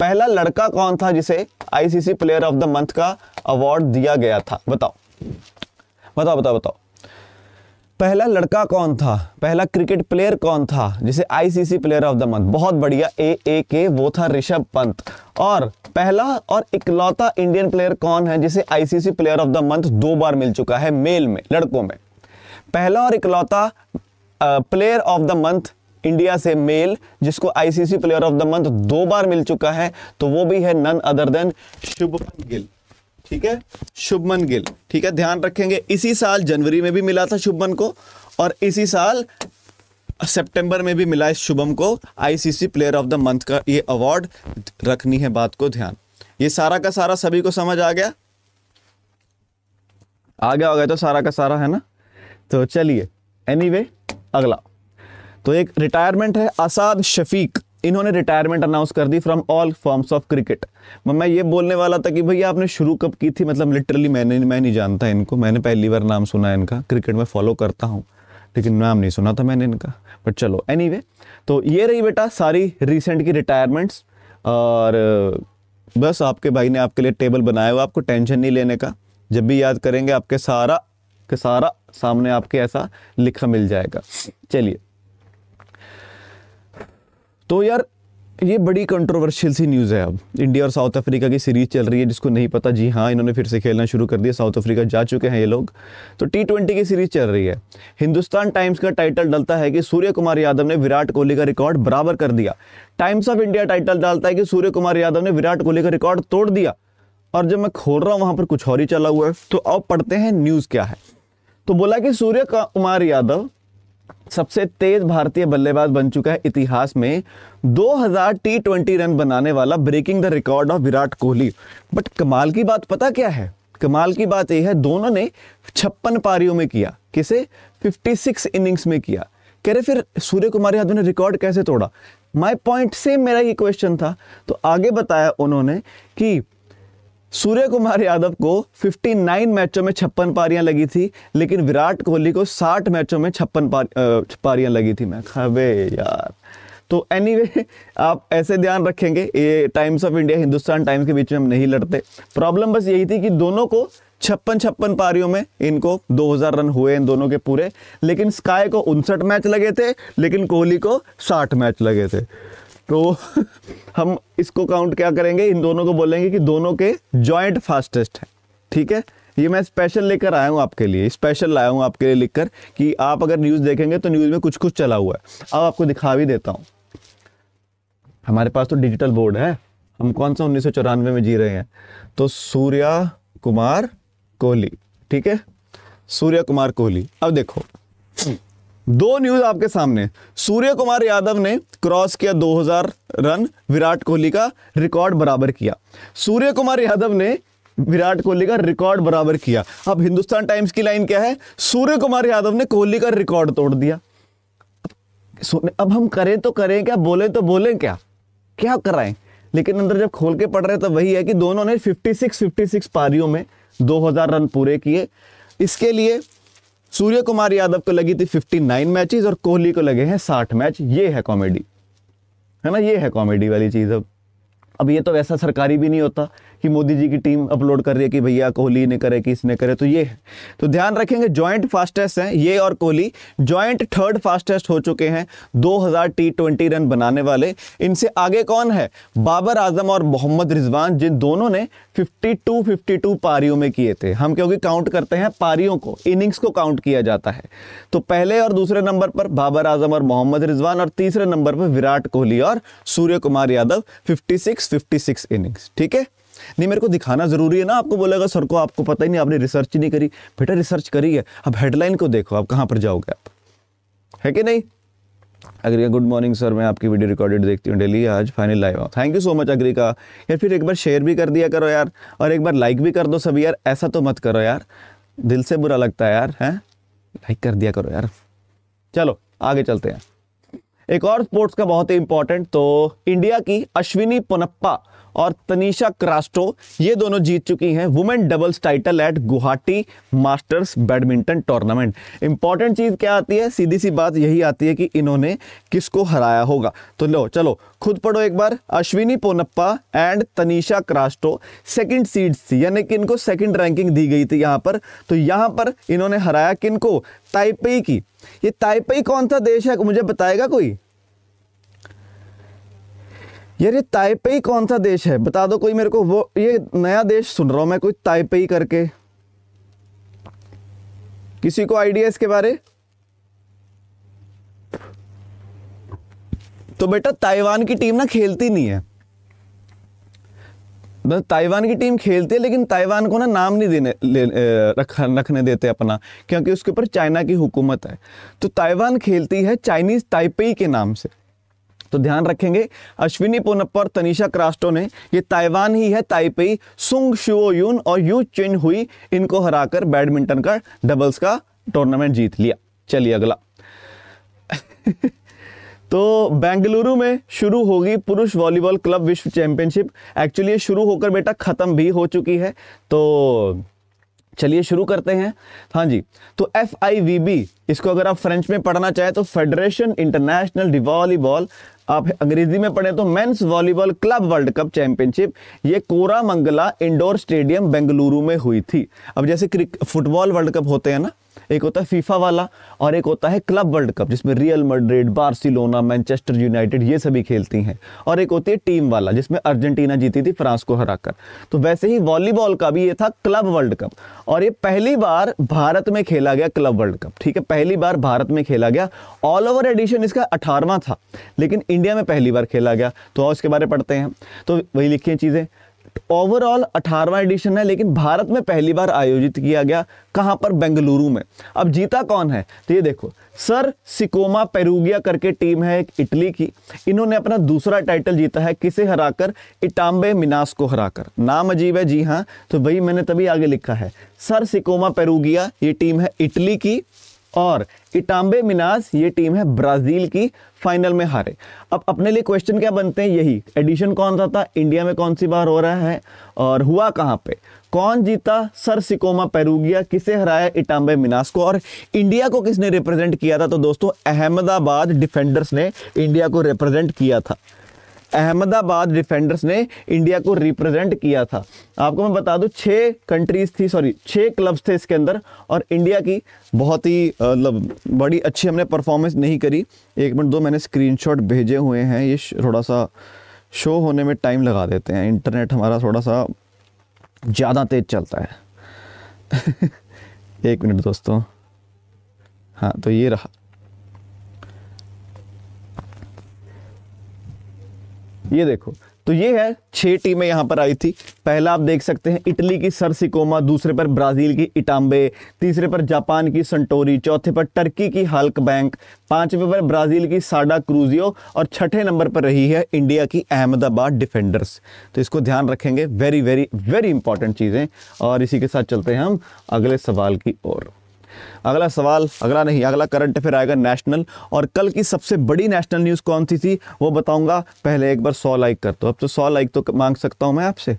पहला लड़का कौन था जिसे ICC player of the month का अवार्ड दिया गया था बताओ बताओ बताओ बताओ पहला लड़का कौन था पहला क्रिकेट प्लेयर कौन था जिसे ICC player of the month बहुत बढ़िया ए ए के वो था ऋषभ पंत और पहला और इकलौता इंडियन प्लेयर कौन है जिसे ICC player of the month दो बार मिल चुका है मेल में लड़कों में पहला और इकलौता player of the month India से मेल जिसको ICC player of the month दो बार मिल चुका है तो वो भी है none other than Shubman Gill ठीक है शुभमन गिल ठीक है ध्यान रखेंगे इसी साल जनवरी में भी मिला था शुभमन को और इसी साल सितंबर में भी मिला इस शुभम को ICC player of the month का ये अवार्ड रखनी है बात को ध्यान ये सारा का सारा सभी को समझ आ गया आ गया हो गया तो सारा का सारा है ना तो चलिए एनीवे anyway, अगला तो एक रिटायरमेंट है आसाद शफीक इन्होंने रिटायरमेंट अनाउंस कर दी from all forms of cricket मैं ये बोलने वाला था कि भैया आपने शुरू कब की थी मतलब लिटरली मैंने मैं नहीं जानता इनको मैंने पहली बार नाम सुना है इनका क्रिकेट में फॉलो करता हूँ लेकिन नाम नहीं सुना था मैंने इनका बट चलो एनी anyway, तो ये रही बेटा सारी रिसेंट की रिटायरमेंट्स और बस आपके भाई ने आपके लिए टेबल बनाया हुआ आपको टेंशन नहीं लेने का जब भी याद करेंगे आपके सारा के सारा सामने आपके ऐसा लिखा मिल जाएगा चलिए तो यार ये बड़ी कंट्रोवर्शियल सी न्यूज़ है अब इंडिया और साउथ अफ्रीका की सीरीज़ चल रही है जिसको नहीं पता जी हाँ इन्होंने फिर से खेलना शुरू कर दिया साउथ अफ्रीका जा चुके हैं ये लोग तो टी ट्वेंटी की सीरीज़ चल रही है हिंदुस्तान टाइम्स का टाइटल डलता है कि सूर्य कुमार यादव ने विराट कोहली का रिकॉर्ड बराबर कर दिया टाइम्स ऑफ इंडिया टाइटल डालता है कि सूर्य कुमार यादव ने विराट कोहली का रिकॉर्ड तोड़ दिया और जब मैं खोल रहा हूँ वहाँ पर कुछ और ही चला हुआ है तो अब पढ़ते हैं न्यूज़ क्या है तो बोला कि सूर्य कुमार यादव सबसे तेज भारतीय बल्लेबाज बन चुका है इतिहास में 2000 टी ट्वेंटी रन बनाने वाला breaking the record of Virat Kohli but कमाल की बात पता क्या है कमाल की बात यह है दोनों ने छप्पन पारियों में किया किसे 56 इनिंग्स में किया कह रहे फिर सूर्य कुमार यादव ने रिकॉर्ड कैसे तोड़ा माई पॉइंट सेम मेरा ये क्वेश्चन था तो आगे बताया उन्होंने कि सूर्य कुमार यादव को 59 मैचों में छप्पन पारियां लगी थी लेकिन विराट कोहली को 60 मैचों में छप्पन पारियां लगी थी मैं खबे यार तो एनी anyway, आप ऐसे ध्यान रखेंगे ये Times of India Hindustan Times के बीच में हम नहीं लड़ते प्रॉब्लम बस यही थी कि दोनों को छप्पन छप्पन पारियों में इनको 2000 रन हुए इन दोनों के पूरे लेकिन स्काई को उनसठ मैच लगे थे लेकिन कोहली को साठ मैच लगे थे तो [laughs] हम इसको काउंट क्या करेंगे इन दोनों को बोलेंगे कि दोनों के जॉइंट फास्टेस्ट है ठीक है ये मैं स्पेशल लेकर आया हूँ आपके लिए स्पेशल लाया हूँ आपके लिए लिखकर कि आप अगर न्यूज़ देखेंगे तो न्यूज़ में कुछ कुछ चला हुआ है अब आपको दिखा भी देता हूँ हमारे पास तो डिजिटल बोर्ड है हम कौन सा उन्नीस में जी रहे हैं तो सूर्या कुमार कोहली ठीक है सूर्या कुमार कोहली अब देखो दो न्यूज आपके सामने सूर्य कुमार यादव ने क्रॉस किया 2000 रन विराट कोहली का रिकॉर्ड बराबर किया सूर्य कुमार यादव ने विराट कोहली का रिकॉर्ड बराबर किया अब हिंदुस्तान टाइम्स की लाइन क्या है सूर्य कुमार यादव ने कोहली का रिकॉर्ड तोड़ दिया अब हम करें तो करें क्या बोले तो बोले क्या क्या कराएं लेकिन अंदर जब खोल के पढ़ रहे तो वही है कि दोनों ने 56 56 पारियों में 2000 रन पूरे किए इसके लिए सूर्य कुमार यादव को लगी थी 59 मैचेस और कोहली को लगे हैं 60 मैच ये है कॉमेडी है ना ये है कॉमेडी वाली चीज़ अब अब ये तो वैसा सरकारी भी नहीं होता कि मोदी जी की टीम अपलोड कर रही है कि भैया कोहली ने करे कि इसने करे तो ये तो ध्यान रखेंगे जॉइंट फास्टेस्ट हैं ये और कोहली जॉइंट थर्ड फास्टेस्ट हो चुके हैं 2000 टी रन बनाने वाले इनसे आगे कौन है बाबर आजम और मोहम्मद रिजवान जिन दोनों ने 52 52 पारियों में किए थे हम क्योंकि काउंट करते हैं पारियों को इनिंग्स को काउंट किया जाता है तो पहले और दूसरे नंबर पर बाबर आजम और मोहम्मद रिजवान और तीसरे नंबर पर विराट कोहली और सूर्य कुमार यादव 56 56 इनिंग्स ठीक है नहीं मेरे को दिखाना ज़रूरी है ना आपको बोलेगा सर को आपको पता ही नहीं आपने रिसर्च नहीं करी बेटा रिसर्च करी है अब हेडलाइन को देखो आप कहाँ पर जाओगे आप है कि नहीं अग्रिका गुड मॉर्निंग सर मैं आपकी वीडियो रिकॉर्डेड देखती हूँ डेली आज फाइनल लाइव आओ थैंक यू सो मच अग्रिका का यार फिर एक बार शेयर भी कर दिया करो यार और एक बार लाइक भी कर दो सभी यार ऐसा तो मत करो यार दिल से बुरा लगता है यार हैं लाइक कर दिया करो यार चलो आगे चलते हैं एक और स्पोर्ट्स का बहुत ही इंपॉर्टेंट तो इंडिया की अश्विनी पोनप्पा और तनिषा क्रास्टो ये दोनों जीत चुकी हैं women doubles title at Guwahati Masters badminton tournament important चीज़ क्या आती है सीधी सी बात यही आती है कि इन्होंने किसको हराया होगा तो लो चलो खुद पढ़ो एक बार Ashwini Ponnappa and Tanisha Crasto second seeds थी यानी कि इनको सेकंड रैंकिंग दी गई थी यहाँ पर तो यहाँ पर इन्होंने हराया किनको ताइपेई की ये ताइपेई कौन सा देश है मुझे बताएगा कोई यार ये ताइपेई कौन सा देश है बता दो कोई मेरे को वो ये नया देश सुन रहा हूँ मैं कोई ताइपेई करके किसी को आइडिया इसके बारे तो बेटा ताइवान की टीम ना खेलती नहीं है मतलब ताइवान की टीम खेलती है लेकिन ताइवान को ना नाम नहीं देने ले, रख, रखने देते अपना क्योंकि उसके ऊपर चाइना की हुकूमत है तो ताइवान खेलती है चाइनीज ताइपेई के नाम से तो ध्यान रखेंगे अश्विनी पोनप्पर तनिषा क्रास्टो ने ये ताइवान ही है ताइपेई सुंग शिवो यून और यू चिन हुई इनको हराकर बैडमिंटन का डबल्स का टूर्नामेंट जीत लिया चलिए अगला [laughs] तो बेंगलुरु में शुरू होगी पुरुष वॉलीबॉल क्लब विश्व चैंपियनशिप एक्चुअली ये शुरू होकर बेटा ख़त्म भी हो चुकी है तो चलिए शुरू करते हैं हाँ जी तो एफ आई वी बी इसको अगर आप फ्रेंच में पढ़ना चाहें तो फेडरेशन इंटरनेशनल वॉलीबॉल आप अंग्रेजी में पढ़ें तो men's volleyball club world cup championship ये कोरामंगला इंडोर स्टेडियम बेंगलुरु में हुई थी अब जैसे फुटबॉल वर्ल्ड कप होते हैं ना एक होता है फीफा वाला और एक होता है क्लब वर्ल्ड कप जिसमें Real Madrid Barcelona Manchester United ये सभी खेलती हैं और एक होती है टीम वाला जिसमें अर्जेंटीना जीती थी फ्रांस को हराकर तो वैसे ही वॉलीबॉल का भी ये था क्लब वर्ल्ड कप और ये पहली बार भारत में खेला गया क्लब वर्ल्ड कप ठीक है पहली बार भारत में खेला गया ऑल ओवर एडिशन इसका अठारवा था लेकिन इंडिया में पहली बार खेला गया तो उसके बारे में पढ़ते हैं तो वही लिखी चीज़ें ओवरऑल अठारवा एडिशन है लेकिन भारत में पहली बार आयोजित किया गया कहां पर बेंगलुरु में अब जीता कौन है तो ये देखो सर सिकोमा पेरुगिया करके टीम है एक इटली की इन्होंने अपना दूसरा टाइटल जीता है किसे हराकर इटाम्बे मिनास को हराकर नाम अजीब है जी हाँ तो वही मैंने तभी आगे लिखा है सर सिकोमा पेरुगिया ये टीम है इटली की और इटाम्बे मिनास ये टीम है ब्राज़ील की फाइनल में हारे अब अपने लिए क्वेश्चन क्या बनते हैं यही एडिशन कौन सा था इंडिया में कौन सी बार हो रहा है और हुआ कहाँ पे कौन जीता सर सिकोमा पेरूगिया किसे हराया इटाम्बे मिनास को और इंडिया को किसने रिप्रेजेंट किया था तो दोस्तों अहमदाबाद डिफेंडर्स ने इंडिया को रिप्रेजेंट किया था अहमदाबाद डिफेंडर्स ने इंडिया को रिप्रेजेंट किया था आपको मैं बता दूं छः कंट्रीज थी सॉरी छः क्लब्स थे इसके अंदर और इंडिया की बहुत ही मतलब बड़ी अच्छी हमने परफॉर्मेंस नहीं करी एक मिनट दो मैंने स्क्रीनशॉट भेजे हुए हैं ये थोड़ा सा शो होने में टाइम लगा देते हैं इंटरनेट हमारा थोड़ा सा ज़्यादा तेज़ चलता है [laughs] एक मिनट दोस्तों हाँ तो ये रहा ये देखो तो ये है छह टीमें यहाँ पर आई थी पहला आप देख सकते हैं इटली की सरसिकोमा दूसरे पर ब्राजील की इटाम्बे तीसरे पर जापान की संटोरी चौथे पर टर्की की हल्क बैंक पांचवें पर ब्राजील की साडा क्रूजियो और छठे नंबर पर रही है इंडिया की अहमदाबाद डिफेंडर्स तो इसको ध्यान रखेंगे वेरी वेरी वेरी इंपॉर्टेंट चीज़ें और इसी के साथ चलते हैं हम अगले सवाल की ओर अगला सवाल अगला नहीं अगला करंट अफेयर आएगा नेशनल और कल की सबसे बड़ी नेशनल न्यूज़ कौन सी थी वो बताऊंगा पहले एक बार सौ लाइक कर दो अब तो सौ लाइक तो मांग सकता हूं मैं आपसे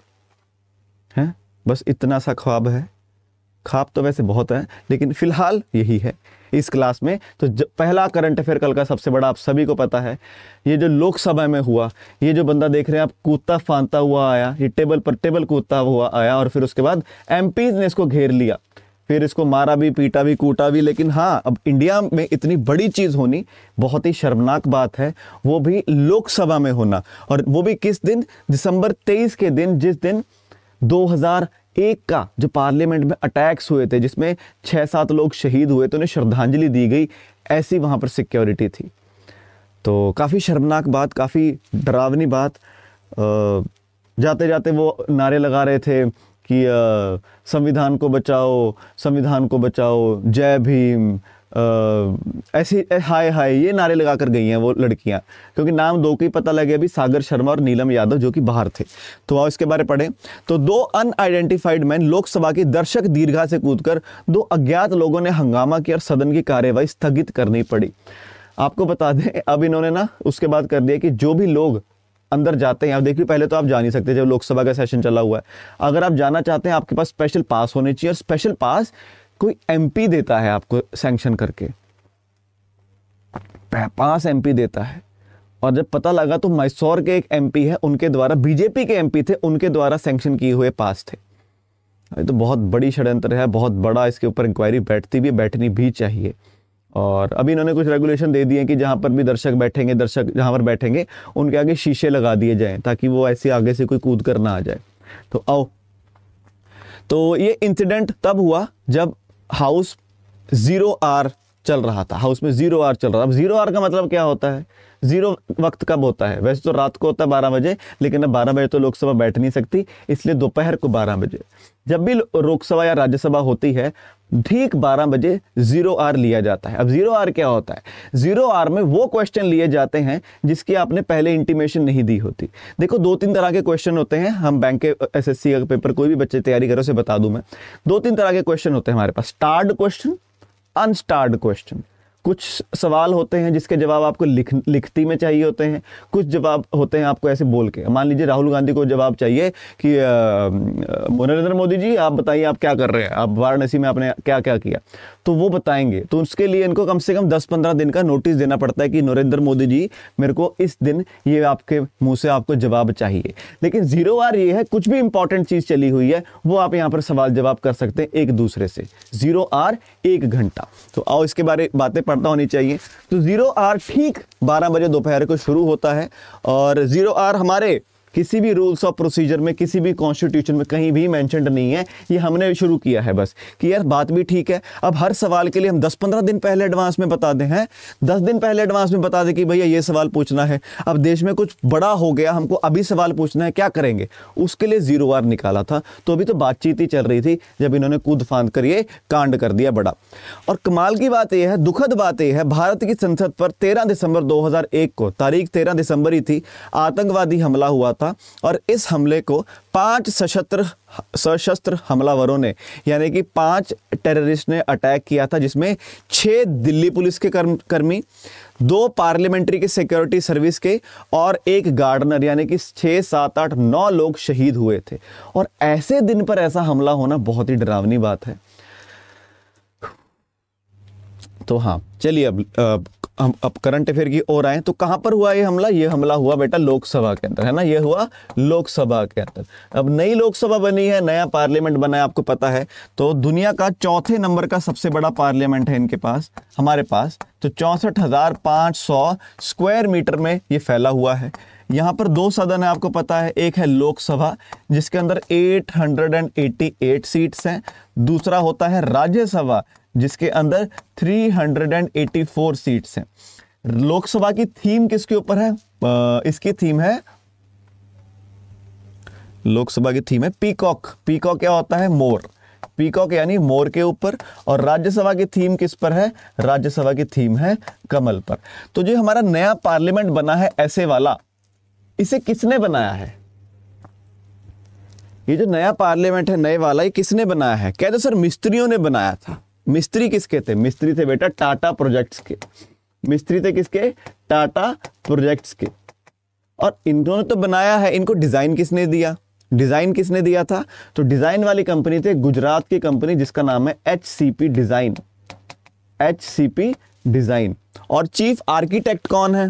हैं बस इतना सा ख्वाब है ख्वाब तो वैसे बहुत है लेकिन फ़िलहाल यही है इस क्लास में तो पहला करंट अफेयर कल का सबसे बड़ा आप सभी को पता है ये जो लोकसभा में हुआ ये जो बंदा देख रहे हैं आप कूदता फांता हुआ आया ये टेबल पर टेबल कूदता हुआ आया और फिर उसके बाद एम ने इसको घेर लिया फिर इसको मारा भी पीटा भी कूटा भी लेकिन हाँ अब इंडिया में इतनी बड़ी चीज़ होनी बहुत ही शर्मनाक बात है वो भी लोकसभा में होना और वो भी किस दिन दिसंबर तेईस के दिन जिस दिन 2001 का जो पार्लियामेंट में अटैक्स हुए थे जिसमें छः सात लोग शहीद हुए तो उन्हें श्रद्धांजलि दी गई ऐसी वहाँ पर सिक्योरिटी थी तो काफ़ी शर्मनाक बात काफ़ी डरावनी बात जाते जाते वो नारे लगा रहे थे कि संविधान को बचाओ संविधान को बचाओ जय भीम ऐसी हाय हाय ये नारे लगा कर गई हैं वो लड़कियां क्योंकि नाम दो की पता लगे अभी सागर शर्मा और नीलम यादव जो कि बाहर थे तो आओ इसके बारे में पढ़ें तो दो अनआइडेंटिफाइड मैन लोकसभा के दर्शक दीर्घा से कूदकर दो अज्ञात लोगों ने हंगामा किया और सदन की कार्यवाही स्थगित करनी पड़ी आपको बता दें अब इन्होंने ना उसके बाद कर दिया कि जो भी लोग अंदर जाते हैं आप देखिए पहले तो आप जा नहीं सकते जब लोकसभा का सेशन चला हुआ है अगर आप जाना चाहते हैं आपके पास स्पेशल पास होने चाहिए और स्पेशल पास कोई एमपी देता है आपको सैंक्शन करके पास एमपी देता है और जब पता लगा तो मैसौर के एक एमपी है उनके द्वारा बीजेपी के एमपी थे उनके द्वारा सेंक्शन किए हुए पास थे ये तो बहुत बड़ी षड्यंत्र है बहुत बड़ा इसके ऊपर इंक्वायरी बैठती भी बैठनी भी चाहिए और अभी इन्होंने कुछ रेगुलेशन दे दिए कि जहाँ पर भी दर्शक बैठेंगे दर्शक जहाँ पर बैठेंगे उनके आगे शीशे लगा दिए जाएं ताकि वो ऐसे आगे से कोई कूद कर ना आ जाए तो आओ तो ये इंसिडेंट तब हुआ जब हाउस ज़ीरो आर चल रहा था हाउस में ज़ीरो आर चल रहा था अब ज़ीरो आर का मतलब क्या होता है ज़ीरो वक्त कब होता है वैसे तो रात को होता है बारह बजे लेकिन अब बारह बजे तो लोकसभा बैठ नहीं सकती इसलिए दोपहर को बारह बजे जब भी लोकसभा या राज्यसभा होती है ठीक बारह बजे जीरो आर लिया जाता है अब जीरो आर क्या होता है जीरो आर में वो क्वेश्चन लिए जाते हैं जिसकी आपने पहले इंटीमेशन नहीं दी होती देखो दो तीन तरह के क्वेश्चन होते हैं हम बैंक के एस एस पेपर कोई भी बच्चे तैयारी करो उसे बता दूं मैं दो तीन तरह के क्वेश्चन होते हैं हमारे पास स्टार्ड क्वेश्चन अनस्टार्ड क्वेश्चन कुछ सवाल होते हैं जिसके जवाब आपको लिख लिखती में चाहिए होते हैं कुछ जवाब होते हैं आपको ऐसे बोल के मान लीजिए राहुल गांधी को जवाब चाहिए कि नरेंद्र मोदी जी आप बताइए आप क्या कर रहे हैं आप वाराणसी में आपने क्या क्या किया तो वो बताएंगे तो उसके लिए इनको कम से कम दस पंद्रह दिन का नोटिस देना पड़ता है कि नरेंद्र मोदी जी मेरे को इस दिन ये आपके मुँह से आपको जवाब चाहिए लेकिन जीरो आर ये है कुछ भी इंपॉर्टेंट चीज़ चली हुई है वो आप यहाँ पर सवाल जवाब कर सकते हैं एक दूसरे से जीरो आर एक घंटा तो आओ इसके बारे बातें पढ़ता होनी चाहिए तो जीरो आर ठीक बारह बजे दोपहर को शुरू होता है और जीरो आर हमारे किसी भी रूल्स ऑफ प्रोसीजर में किसी भी कॉन्स्टिट्यूशन में कहीं भी मैंशनड नहीं है ये हमने शुरू किया है बस कि यार बात भी ठीक है अब हर सवाल के लिए हम 10-15 दिन पहले एडवांस में बता दें हैं 10 दिन पहले एडवांस में बता दें कि भैया ये सवाल पूछना है अब देश में कुछ बड़ा हो गया हमको अभी सवाल पूछना है क्या करेंगे उसके लिए जीरो आर निकाला था तो अभी तो बातचीत ही चल रही थी जब इन्होंने कूद फांद कर ये कांड कर दिया बड़ा और कमाल की बात यह है दुखद बात यह है भारत की संसद पर तेरह दिसंबर दो को तारीख तेरह दिसंबर ही थी आतंकवादी हमला हुआ था और इस हमले को पांच सशस्त्र सशस्त्र हमलावरों ने यानी कि पांच टेररिस्ट ने अटैक किया था जिसमें छह दिल्ली पुलिस के कर्म कर्मी दो पार्लियामेंट्री के सिक्योरिटी सर्विस के और एक गार्डनर यानी कि छः सात आठ नौ लोग शहीद हुए थे और ऐसे दिन पर ऐसा हमला होना बहुत ही डरावनी बात है तो हाँ चलिए अब हम अब करंट अफेयर की ओर आए तो कहां पर हुआ ये हमला ये हमला हुआ बेटा लोकसभा के अंदर है ना ये हुआ लोकसभा के अंदर अब नई लोकसभा बनी है नया पार्लियामेंट बना है आपको पता है तो दुनिया का चौथे नंबर का सबसे बड़ा पार्लियामेंट है इनके पास हमारे पास तो चौंसठ स्क्वायर मीटर में ये फैला हुआ है यहाँ पर दो सदन है आपको पता है एक है लोकसभा जिसके अंदर 888 सीट्स हैं दूसरा होता है राज्यसभा जिसके अंदर 384 सीट्स हैं लोकसभा की थीम किसके ऊपर है इसकी थीम है लोकसभा की थीम है पीकॉक पीकॉक क्या होता है मोर पीकॉक यानी मोर के ऊपर और राज्यसभा की थीम किस पर है राज्यसभा की थीम है कमल पर तो जो हमारा नया पार्लियामेंट बना है ऐसे वाला इसे किसने बनाया है ये जो नया पार्लियामेंट है नए वाला ये किसने बनाया है कहते सर मिस्त्रियों ने बनाया था मिस्त्री किसके थे मिस्त्री थे बेटा टाटा प्रोजेक्ट्स के मिस्त्री थे किसके टाटा प्रोजेक्ट्स के और इन्होंने तो बनाया है इनको डिजाइन किसने दिया डिजाइन किसने दिया था तो डिजाइन वाली कंपनी थे गुजरात की कंपनी जिसका नाम है H C P design H C P design और चीफ आर्किटेक्ट कौन है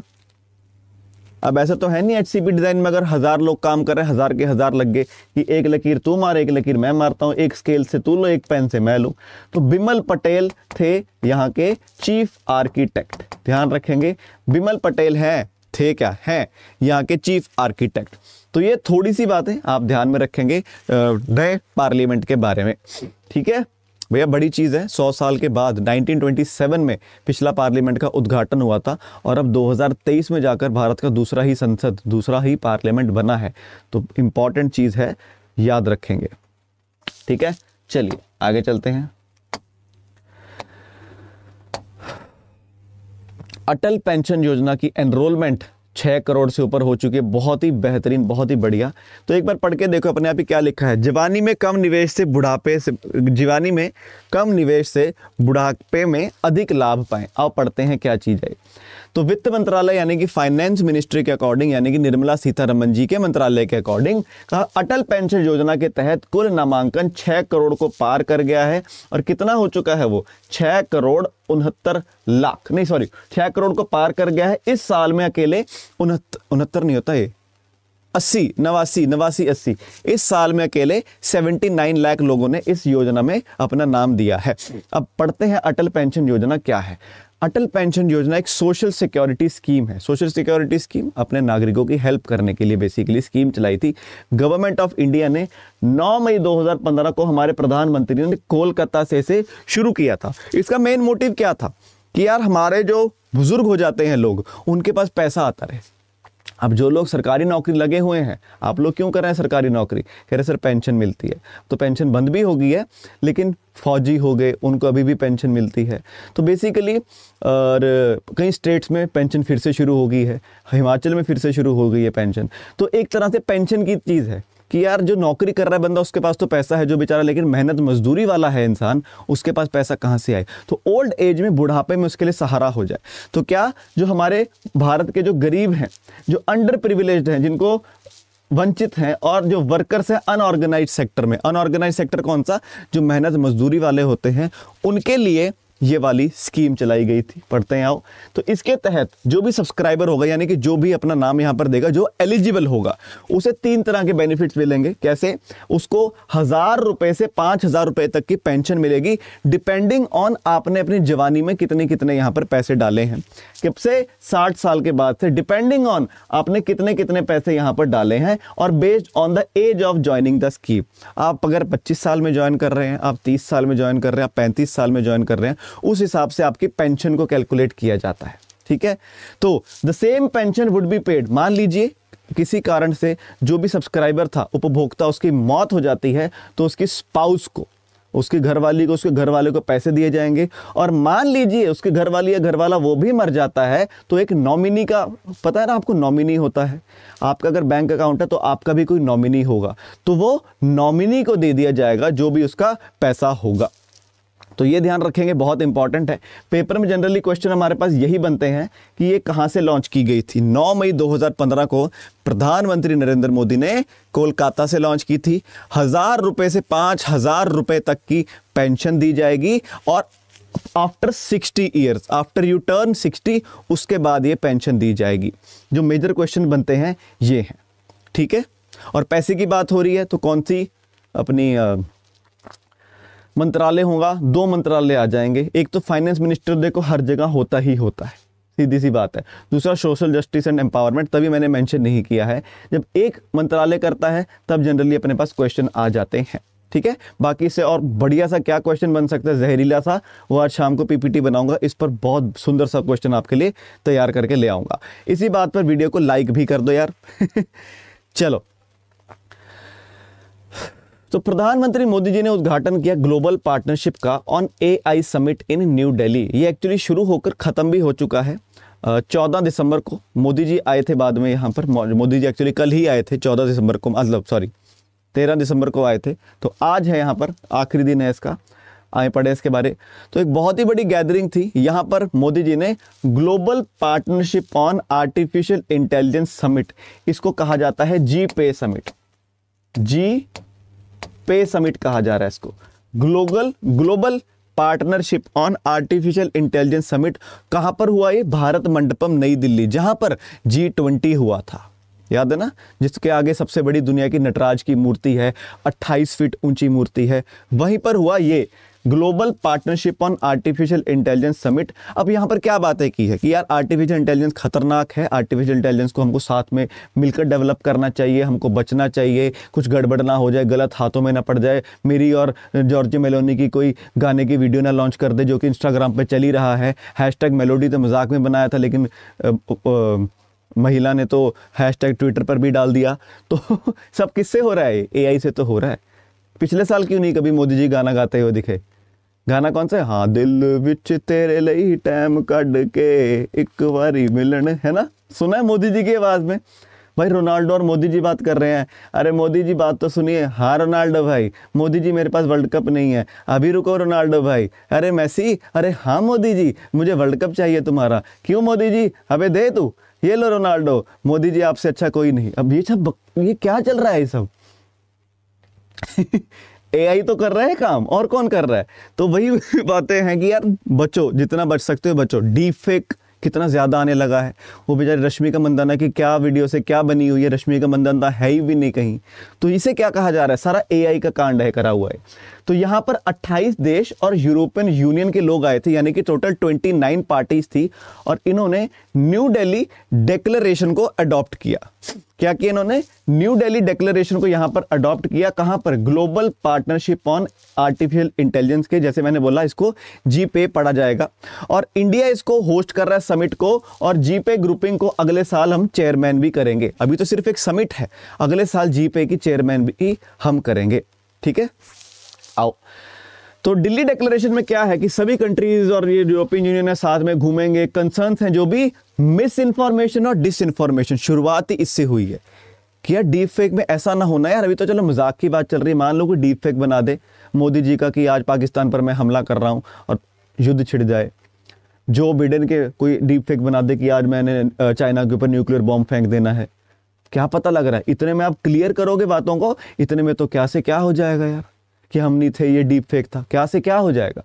अब ऐसा तो है नहीं एच डिज़ाइन में अगर हज़ार लोग काम कर रहे हैं हज़ार के हज़ार लग गए कि एक लकीर तू मार एक लकीर मैं मारता हूँ एक स्केल से तू लो एक पेन से मैं लूँ तो बिमल पटेल थे यहाँ के चीफ आर्किटेक्ट ध्यान रखेंगे बिमल पटेल हैं थे क्या हैं यहाँ के चीफ आर्किटेक्ट तो ये थोड़ी सी बातें आप ध्यान में रखेंगे नए पार्लियामेंट के बारे में ठीक है भैया बड़ी चीज़ है सौ साल के बाद 1927 में पिछला पार्लियामेंट का उद्घाटन हुआ था और अब 2023 में जाकर भारत का दूसरा ही संसद दूसरा ही पार्लियामेंट बना है तो इम्पॉर्टेंट चीज़ है याद रखेंगे ठीक है चलिए आगे चलते हैं अटल पेंशन योजना की एनरोलमेंट छः करोड़ से ऊपर हो चुकी है बहुत ही बेहतरीन बहुत ही बढ़िया तो एक बार पढ़ के देखो अपने आप ही क्या लिखा है जवानी में कम निवेश से बुढ़ापे से जीवानी में कम निवेश से बुढ़ापे में अधिक लाभ पाएँ अब पढ़ते हैं क्या चीज़ है तो वित्त मंत्रालय यानी कि फाइनेंस मिनिस्ट्री के अकॉर्डिंग यानी कि निर्मला सीतारमन जी के मंत्रालय के अकॉर्डिंग कहा अटल पेंशन योजना के तहत कुल नामांकन छः करोड़ को पार कर गया है और कितना हो चुका है वो छः करोड़ उनहत्तर लाख नहीं सॉरी छः करोड़ को पार कर गया है इस साल में अकेले उनहत्तर नहीं होता ये अस्सी नवासी नवासी अस्सी इस साल में अकेले 79 लाख लोगों ने इस योजना में अपना नाम दिया है अब पढ़ते हैं अटल पेंशन योजना क्या है अटल पेंशन योजना एक सोशल सिक्योरिटी स्कीम है सोशल सिक्योरिटी स्कीम अपने नागरिकों की हेल्प करने के लिए बेसिकली स्कीम चलाई थी गवर्नमेंट ऑफ इंडिया ने 9 मई 2015 को हमारे प्रधानमंत्री ने कोलकाता से इसे शुरू किया था इसका मेन मोटिव क्या था कि यार हमारे जो बुजुर्ग हो जाते हैं लोग उनके पास पैसा आता रहे अब जो लोग सरकारी नौकरी लगे हुए हैं आप लोग क्यों कर रहे हैं सरकारी नौकरी कह रहे सर पेंशन मिलती है तो पेंशन बंद भी हो गई है लेकिन फौजी हो गए उनको अभी भी पेंशन मिलती है तो बेसिकली और कई स्टेट्स में पेंशन फिर से शुरू हो गई है हिमाचल में फिर से शुरू हो गई है पेंशन तो एक तरह से पेंशन की चीज़ है कि यार जो नौकरी कर रहा है बंदा उसके पास तो पैसा है जो बेचारा लेकिन मेहनत मजदूरी वाला है इंसान उसके पास पैसा कहाँ से आए तो ओल्ड एज में बुढ़ापे में उसके लिए सहारा हो जाए तो क्या जो हमारे भारत के जो गरीब हैं जो अंडर प्रिविलेज हैं जिनको वंचित हैं और जो वर्कर्स हैं अनऑर्गेनाइज सेक्टर में अनऑर्गेनाइज सेक्टर कौन सा जो मेहनत मजदूरी वाले होते हैं उनके लिए ये वाली स्कीम चलाई गई थी पढ़ते हैं आओ तो इसके तहत जो भी सब्सक्राइबर होगा यानी कि जो भी अपना नाम यहाँ पर देगा जो एलिजिबल होगा उसे तीन तरह के बेनिफिट्स मिलेंगे कैसे उसको हज़ार रुपये से पाँच हज़ार रुपये तक की पेंशन मिलेगी डिपेंडिंग ऑन आपने अपनी जवानी में कितने कितने यहाँ पर पैसे डाले हैं कब से साठ साल के बाद से डिपेंडिंग ऑन आपने कितने कितने पैसे यहाँ पर डाले हैं और based on the age of joining the scheme आप अगर पच्चीस साल में ज्वाइन कर रहे हैं आप तीस साल में ज्वाइन कर रहे हैं आप पैंतीस साल में ज्वाइन कर रहे हैं उस हिसाब से आपकी पेंशन को कैलकुलेट किया जाता है ठीक है तो the same pension would be paid मान लीजिए किसी कारण से जो भी सब्सक्राइबर था उपभोक्ता उसकी मौत हो जाती है तो उसकी स्पाउस को उसकी घरवाली को उसके घर वाले को पैसे दिए जाएंगे और मान लीजिए उसके घर वाली या घर वाला वो भी मर जाता है तो एक नॉमिनी का पता है ना आपको नॉमिनी होता है आपका अगर बैंक अकाउंट है तो आपका भी कोई नॉमिनी होगा तो वो नॉमिनी को दे दिया जाएगा जो भी उसका पैसा होगा तो ये ध्यान रखेंगे बहुत इंपॉर्टेंट है पेपर में जनरली क्वेश्चन हमारे पास यही बनते हैं कि ये कहाँ से लॉन्च की गई थी 9 मई 2015 को प्रधानमंत्री नरेंद्र मोदी ने कोलकाता से लॉन्च की थी हज़ार रुपये से पाँच हज़ार रुपये तक की पेंशन दी जाएगी और after sixty years after you turn sixty उसके बाद ये पेंशन दी जाएगी जो मेजर क्वेश्चन बनते हैं ये हैं ठीक है और पैसे की बात हो रही है तो कौन सी अपनी मंत्रालय होगा दो मंत्रालय आ जाएंगे एक तो फाइनेंस मिनिस्टर देखो हर जगह होता ही होता है सीधी सी बात है दूसरा सोशल जस्टिस एंड एम्पावरमेंट तभी मैंने मेंशन नहीं किया है जब एक मंत्रालय करता है तब जनरली अपने पास क्वेश्चन आ जाते हैं ठीक है बाकी से और बढ़िया सा क्या क्वेश्चन बन सकता है जहरीला सा वो आज शाम को पीपीटी बनाऊंगा इस पर बहुत सुंदर सा क्वेश्चन आपके लिए तैयार करके ले आऊँगा इसी बात पर वीडियो को लाइक भी कर दो यार [laughs] चलो तो प्रधानमंत्री मोदी जी ने उद्घाटन किया ग्लोबल पार्टनरशिप का on AI summit in New Delhi ये एक्चुअली शुरू होकर ख़त्म भी हो चुका है चौदह दिसंबर को मोदी जी आए थे बाद में यहाँ पर मोदी जी एक्चुअली कल ही आए थे चौदह दिसंबर को मतलब सॉरी तेरह दिसंबर को आए थे तो आज है यहाँ पर आखिरी दिन है इसका आए पड़े इसके बारे तो एक बहुत ही बड़ी गैदरिंग थी यहाँ पर मोदी जी ने global partnership on artificial intelligence summit इसको कहा जाता है जी पे समिट जी पे समिट कहा जा रहा है इसको global global partnership on artificial intelligence summit कहां पर हुआ ये भारत मंडपम नई दिल्ली जहां पर जी ट्वेंटी हुआ था याद है ना जिसके आगे सबसे बड़ी दुनिया की नटराज की मूर्ति है 28 फीट ऊंची मूर्ति है वहीं पर हुआ ये global partnership on artificial intelligence summit अब यहाँ पर क्या बातें की है कि यार आर्टिफिशियल इंटेलिजेंस खतरनाक है आर्टिफिशियल इंटेलिजेंस को हमको साथ में मिलकर डेवलप करना चाहिए हमको बचना चाहिए कुछ गड़बड़ ना हो जाए गलत हाथों में ना पड़ जाए मेरी और जॉर्जी मेलोनी की कोई गाने की वीडियो ना लॉन्च कर दे जो कि इंस्टाग्राम पर चली रहा है हैशटैग मेलोडी तो मजाक में बनाया था लेकिन महिला ने तो हैशटैग ट्विटर पर भी डाल दिया तो [laughs] सब किससे हो रहा है एआई से तो हो रहा है पिछले साल क्यों नहीं कभी मोदी जी गाना गाते हुए दिखे गाना कौन सा हाँ दिल विच तेरे लिए टाइम ਕੱਢ के एक बारी मिलन है ना सुना है मोदी जी की आवाज़ में भाई रोनाल्डो और मोदी जी बात कर रहे हैं अरे मोदी जी बात तो सुनिए हाँ रोनाल्डो भाई मोदी जी मेरे पास वर्ल्ड कप नहीं है अभी रुको रोनाल्डो भाई अरे मैसी अरे हाँ मोदी जी मुझे वर्ल्ड कप चाहिए तुम्हारा क्यों मोदी जी अबे दे तू ये लो रोनाल्डो मोदी जी आपसे अच्छा कोई नहीं अब ये सब ये क्या चल रहा है ये सब [laughs] एआई तो कर रहा है काम और कौन कर रहा है तो वही [laughs] बातें हैं कि यार बचो जितना बच सकते हो बचो डीप फेक कितना ज़्यादा आने लगा है वो बेचारे रश्मि का मंदाना की क्या वीडियो से क्या बनी हुई है रश्मि का मंदाना है ही भी नहीं कहीं तो इसे क्या कहा जा रहा है सारा एआई का कांड है करा हुआ है तो यहां पर 28 देश और यूरोपियन यूनियन के लोग आए थे यानी कि टोटल 29 पार्टीज थी और इन्होंने न्यू दिल्ली डेक्लरेशन को अडॉप्ट किया क्या कि इन्होंने न्यू दिल्ली डेक्लरेशन को यहां पर अडॉप्ट किया कहां पर global partnership on artificial intelligence के जैसे मैंने बोला इसको जीपे पढ़ा जाएगा और इंडिया इसको होस्ट कर रहा है समिट को और जीपे ग्रुपिंग को अगले साल हम चेयरमैन भी करेंगे अभी तो सिर्फ एक समिट है अगले साल जीपे की चेयरमैन भी हम करेंगे ठीक है आओ तो दिल्ली डेक्लेशन में क्या है कि सभी कंट्रीज और ये यूरोपियन यूनियन है साथ में घूमेंगे कंसर्न हैं जो भी मिस इन्फॉर्मेशन और डिस इन्फॉर्मेशन शुरुआत ही इससे हुई है कि यार डीप फेक में ऐसा ना होना यार अभी तो चलो मजाक की बात चल रही है मान लो कोई डीप फेक बना दे मोदी जी का कि आज पाकिस्तान पर मैं हमला कर रहा हूँ और युद्ध छिड़ जाए जो बिडेन के कोई डीप फेक बना दे कि आज मैंने चाइना के ऊपर न्यूक्लियर बॉम्ब फेंक देना है क्या पता लग रहा है इतने में आप क्लियर करोगे बातों को इतने में तो क्या से क्या हो जाएगा यार कि हम नहीं थे ये डीप फेक था क्या से क्या हो जाएगा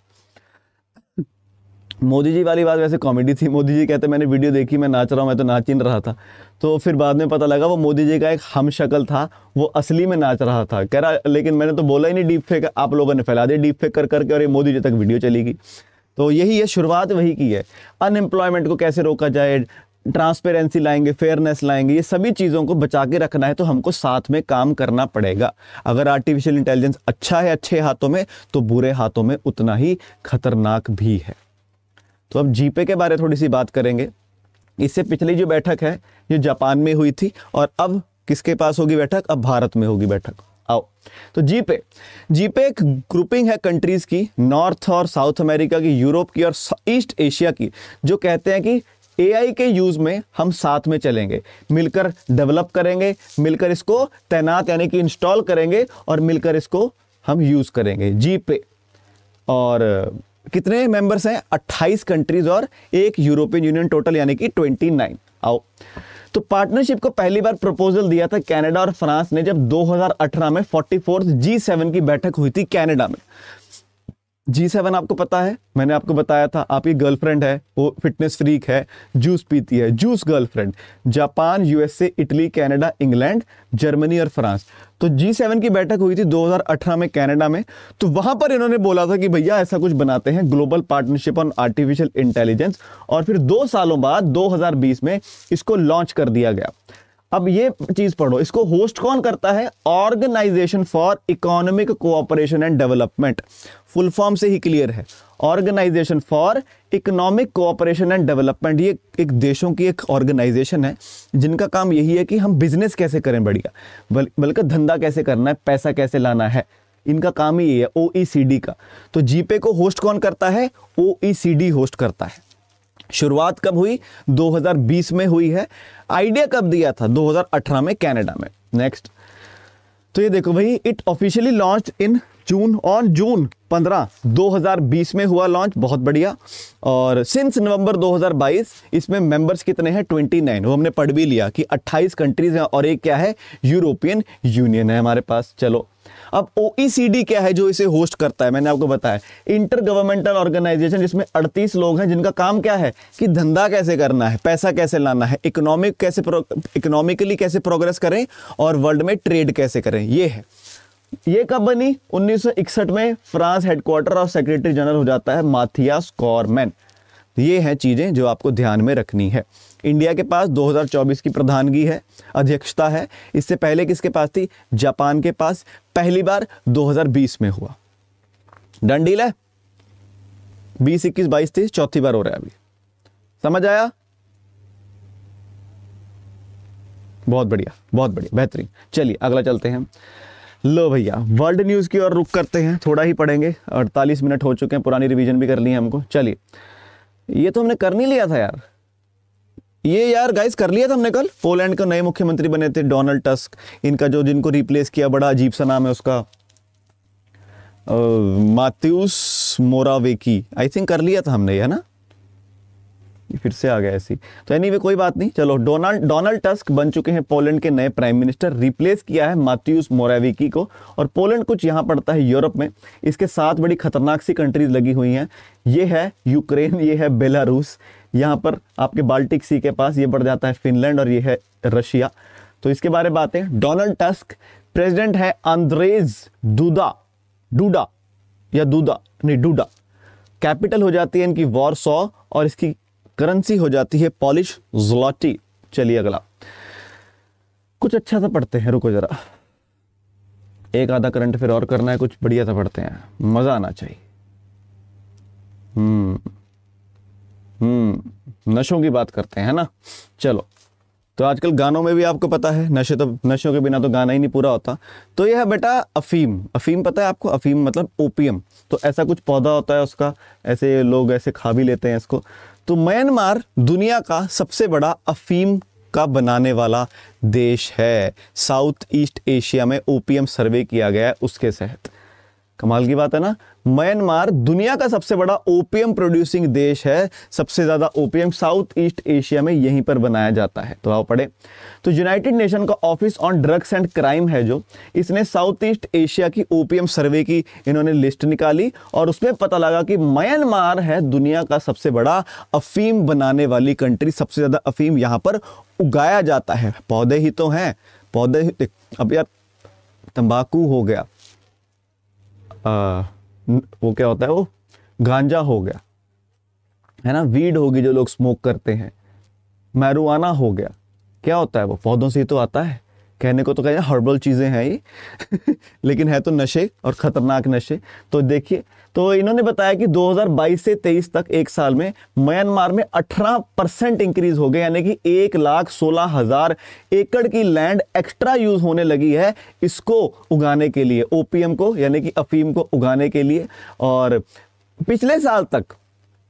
मोदी जी वाली बात वैसे कॉमेडी थी मोदी जी कहते मैंने वीडियो देखी मैं नाच रहा हूँ मैं तो नाच ही रहा था तो फिर बाद में पता लगा वो मोदी जी का एक हम शक्ल था वो असली में नाच रहा था कह रहा लेकिन मैंने तो बोला ही नहीं डीप फेक आप लोगों ने फैला दिया डीप फेक कर करके और ये मोदी जी तक वीडियो चलेगी तो यही है शुरुआत वही की है अनएम्प्लॉयमेंट को कैसे रोका जाए ट्रांसपेरेंसी लाएंगे फेयरनेस लाएंगे ये सभी चीज़ों को बचा के रखना है तो हमको साथ में काम करना पड़ेगा अगर आर्टिफिशियल इंटेलिजेंस अच्छा है अच्छे हाथों में तो बुरे हाथों में उतना ही खतरनाक भी है तो अब जीपे के बारे थोड़ी सी बात करेंगे इससे पिछली जो बैठक है ये जापान में हुई थी और अब किसके पास होगी बैठक अब भारत में होगी बैठक आओ तो जीपे जीपे एक ग्रुपिंग है कंट्रीज की नॉर्थ और साउथ अमेरिका की यूरोप की और ईस्ट एशिया की जो कहते हैं कि एआई के यूज़ में हम साथ में चलेंगे मिलकर डेवलप करेंगे मिलकर इसको तैनात यानी कि इंस्टॉल करेंगे और मिलकर इसको हम यूज़ करेंगे जी पे और कितने मेंबर्स हैं 28 कंट्रीज और एक यूरोपियन यूनियन टोटल यानी कि 29 आओ तो पार्टनरशिप को पहली बार प्रपोजल दिया था कनाडा और फ्रांस ने जब 2018 में फोर्टी फोर्थ जी सेवन की बैठक हुई थी कनाडा में जी सेवन आपको पता है मैंने आपको बताया था आपकी गर्लफ्रेंड है वो फिटनेस फ्रीक है जूस पीती है juice girlfriend Japan USA Italy Canada England Germany और फ्रांस तो जी सेवन की बैठक हुई थी 2018 में कनाडा में तो वहां पर इन्होंने बोला था कि भैया ऐसा कुछ बनाते हैं global partnership on artificial intelligence और फिर दो सालों बाद दो में इसको लॉन्च कर दिया गया अब ये चीज पढ़ो इसको होस्ट कौन करता है Organisation for Economic Cooperation and Development full form से ही क्लियर है Organisation for Economic Cooperation and Development ये एक देशों की एक ऑर्गेनाइजेशन है जिनका काम यही है कि हम बिजनेस कैसे करें बढ़िया बल्कि धंधा कैसे करना है पैसा कैसे लाना है इनका काम ही ये है ओ e का तो जीपे को होस्ट कौन करता है ओ होस्ट e करता है शुरुआत कब हुई 2020 में हुई है आइडिया कब दिया था 2018 में कनाडा में नेक्स्ट तो ये देखो भाई it officially launch in June on June 15 2020 में हुआ लॉन्च बहुत बढ़िया और सिंस नवंबर 2022 इसमें मेंबर्स कितने हैं 29 वो हमने पढ़ भी लिया कि 28 कंट्रीज हैं और एक क्या है यूरोपियन यूनियन है हमारे पास चलो अब ओईसीडी e क्या है जो इसे होस्ट करता है मैंने आपको बताया इंटर गवर्नमेंटल ऑर्गेनाइजेशन जिसमें 38 लोग हैं जिनका काम क्या है कि धंधा कैसे करना है पैसा कैसे लाना है इकोनॉमिक कैसे इकोनॉमिकली कैसे प्रोग्रेस करें और वर्ल्ड में ट्रेड कैसे करें ये है ये कब बनी 1961 में फ्रांस हेडक्वार्टर और सेक्रेटरी जनरल हो जाता है माथियास कॉरमैन ये हैं चीज़ें जो आपको ध्यान में रखनी है इंडिया के पास 2024 की प्रधानगी है अध्यक्षता है इससे पहले किसके पास थी जापान के पास पहली बार 2020 में हुआ डंडील है बीस इक्कीस बाईस तेईस चौथी बार हो रहा है अभी समझ आया बहुत बढ़िया बहुत बढ़िया बेहतरीन चलिए अगला चलते हैं लो भैया वर्ल्ड न्यूज़ की ओर रुक करते हैं थोड़ा ही पढ़ेंगे अड़तालीस मिनट हो चुके हैं पुरानी रिवीजन भी कर ली है हमको चलिए ये तो हमने कर नहीं लिया था यार ये यार गाइस कर लिया था हमने कल पोलैंड का नए मुख्यमंत्री बने थे डोनाल्ड टस्क इनका जो जिनको रिप्लेस किया बड़ा अजीब सा नाम है उसका मात्यूस मोरावेकी आई थिंक कर लिया था हमने है ना फिर से आ गया ऐसी तो एनी anyway, कोई बात नहीं चलो डोनाल्ड डोनाल्ड टस्क बन चुके हैं पोलैंड के नए प्राइम मिनिस्टर रिप्लेस किया है मात्यूस मोराविकी को और पोलैंड कुछ यहाँ पड़ता है यूरोप में इसके साथ बड़ी खतरनाक सी कंट्रीज लगी हुई हैं ये है यूक्रेन ये है बेलारूस यहाँ पर आपके बाल्टिक सी के पास ये पड़ जाता है फिनलैंड और ये है रशिया तो इसके बारे में बातें डोनाल्ड टस्क प्रेजिडेंट है अंद्रेज दूदा डूडा या दूदा नहीं डूडा कैपिटल हो जाती है इनकी वॉर और इसकी करेंसी हो जाती है पॉलिश जुलाटी चलिए अगला कुछ अच्छा सा पढ़ते हैं रुको जरा एक आधा करंट फिर और करना है कुछ बढ़िया सा पढ़ते हैं मज़ा आना चाहिए हम्म हम्म नशों की बात करते हैं ना चलो तो आजकल गानों में भी आपको पता है नशे तो नशों के बिना तो गाना ही नहीं पूरा होता तो यह है बेटा अफीम अफीम पता है आपको अफीम मतलब ओपियम तो ऐसा कुछ पौधा होता है उसका ऐसे लोग ऐसे खा भी लेते हैं इसको तो म्यांमार दुनिया का सबसे बड़ा अफीम का बनाने वाला देश है साउथ ईस्ट एशिया में ओपीएम सर्वे किया गया है उसके तहत कमाल की बात है ना म्यांमार दुनिया का सबसे बड़ा ओपीएम प्रोड्यूसिंग देश है सबसे ज़्यादा ओपीएम साउथ ईस्ट एशिया में यहीं पर बनाया जाता है तो आओ पढ़े तो यूनाइटेड नेशन का office on drugs and crime है जो इसने साउथ ईस्ट एशिया की ओपीएम सर्वे की इन्होंने लिस्ट निकाली और उसमें पता लगा कि म्यांमार है दुनिया का सबसे बड़ा अफीम बनाने वाली कंट्री सबसे ज़्यादा अफीम यहाँ पर उगाया जाता है पौधे ही तो हैं पौधे अब यार तंबाकू हो गया वो क्या होता है वो गांजा हो गया है ना वीड होगी जो लोग स्मोक करते हैं मैरुआना हो गया क्या होता है वो पौधों से ही तो आता है कहने को तो कहें हर्बल चीज़ें हैं ही [laughs] लेकिन है तो नशे और ख़तरनाक नशे तो देखिए तो इन्होंने बताया कि 2022 से 23 तक एक साल में म्यांमार में 18 परसेंट इंक्रीज हो गए यानी कि एक लाख सोलह हज़ार एकड़ की लैंड एक्स्ट्रा यूज़ होने लगी है इसको उगाने के लिए ओपीएम को यानी कि अफीम को उगाने के लिए और पिछले साल तक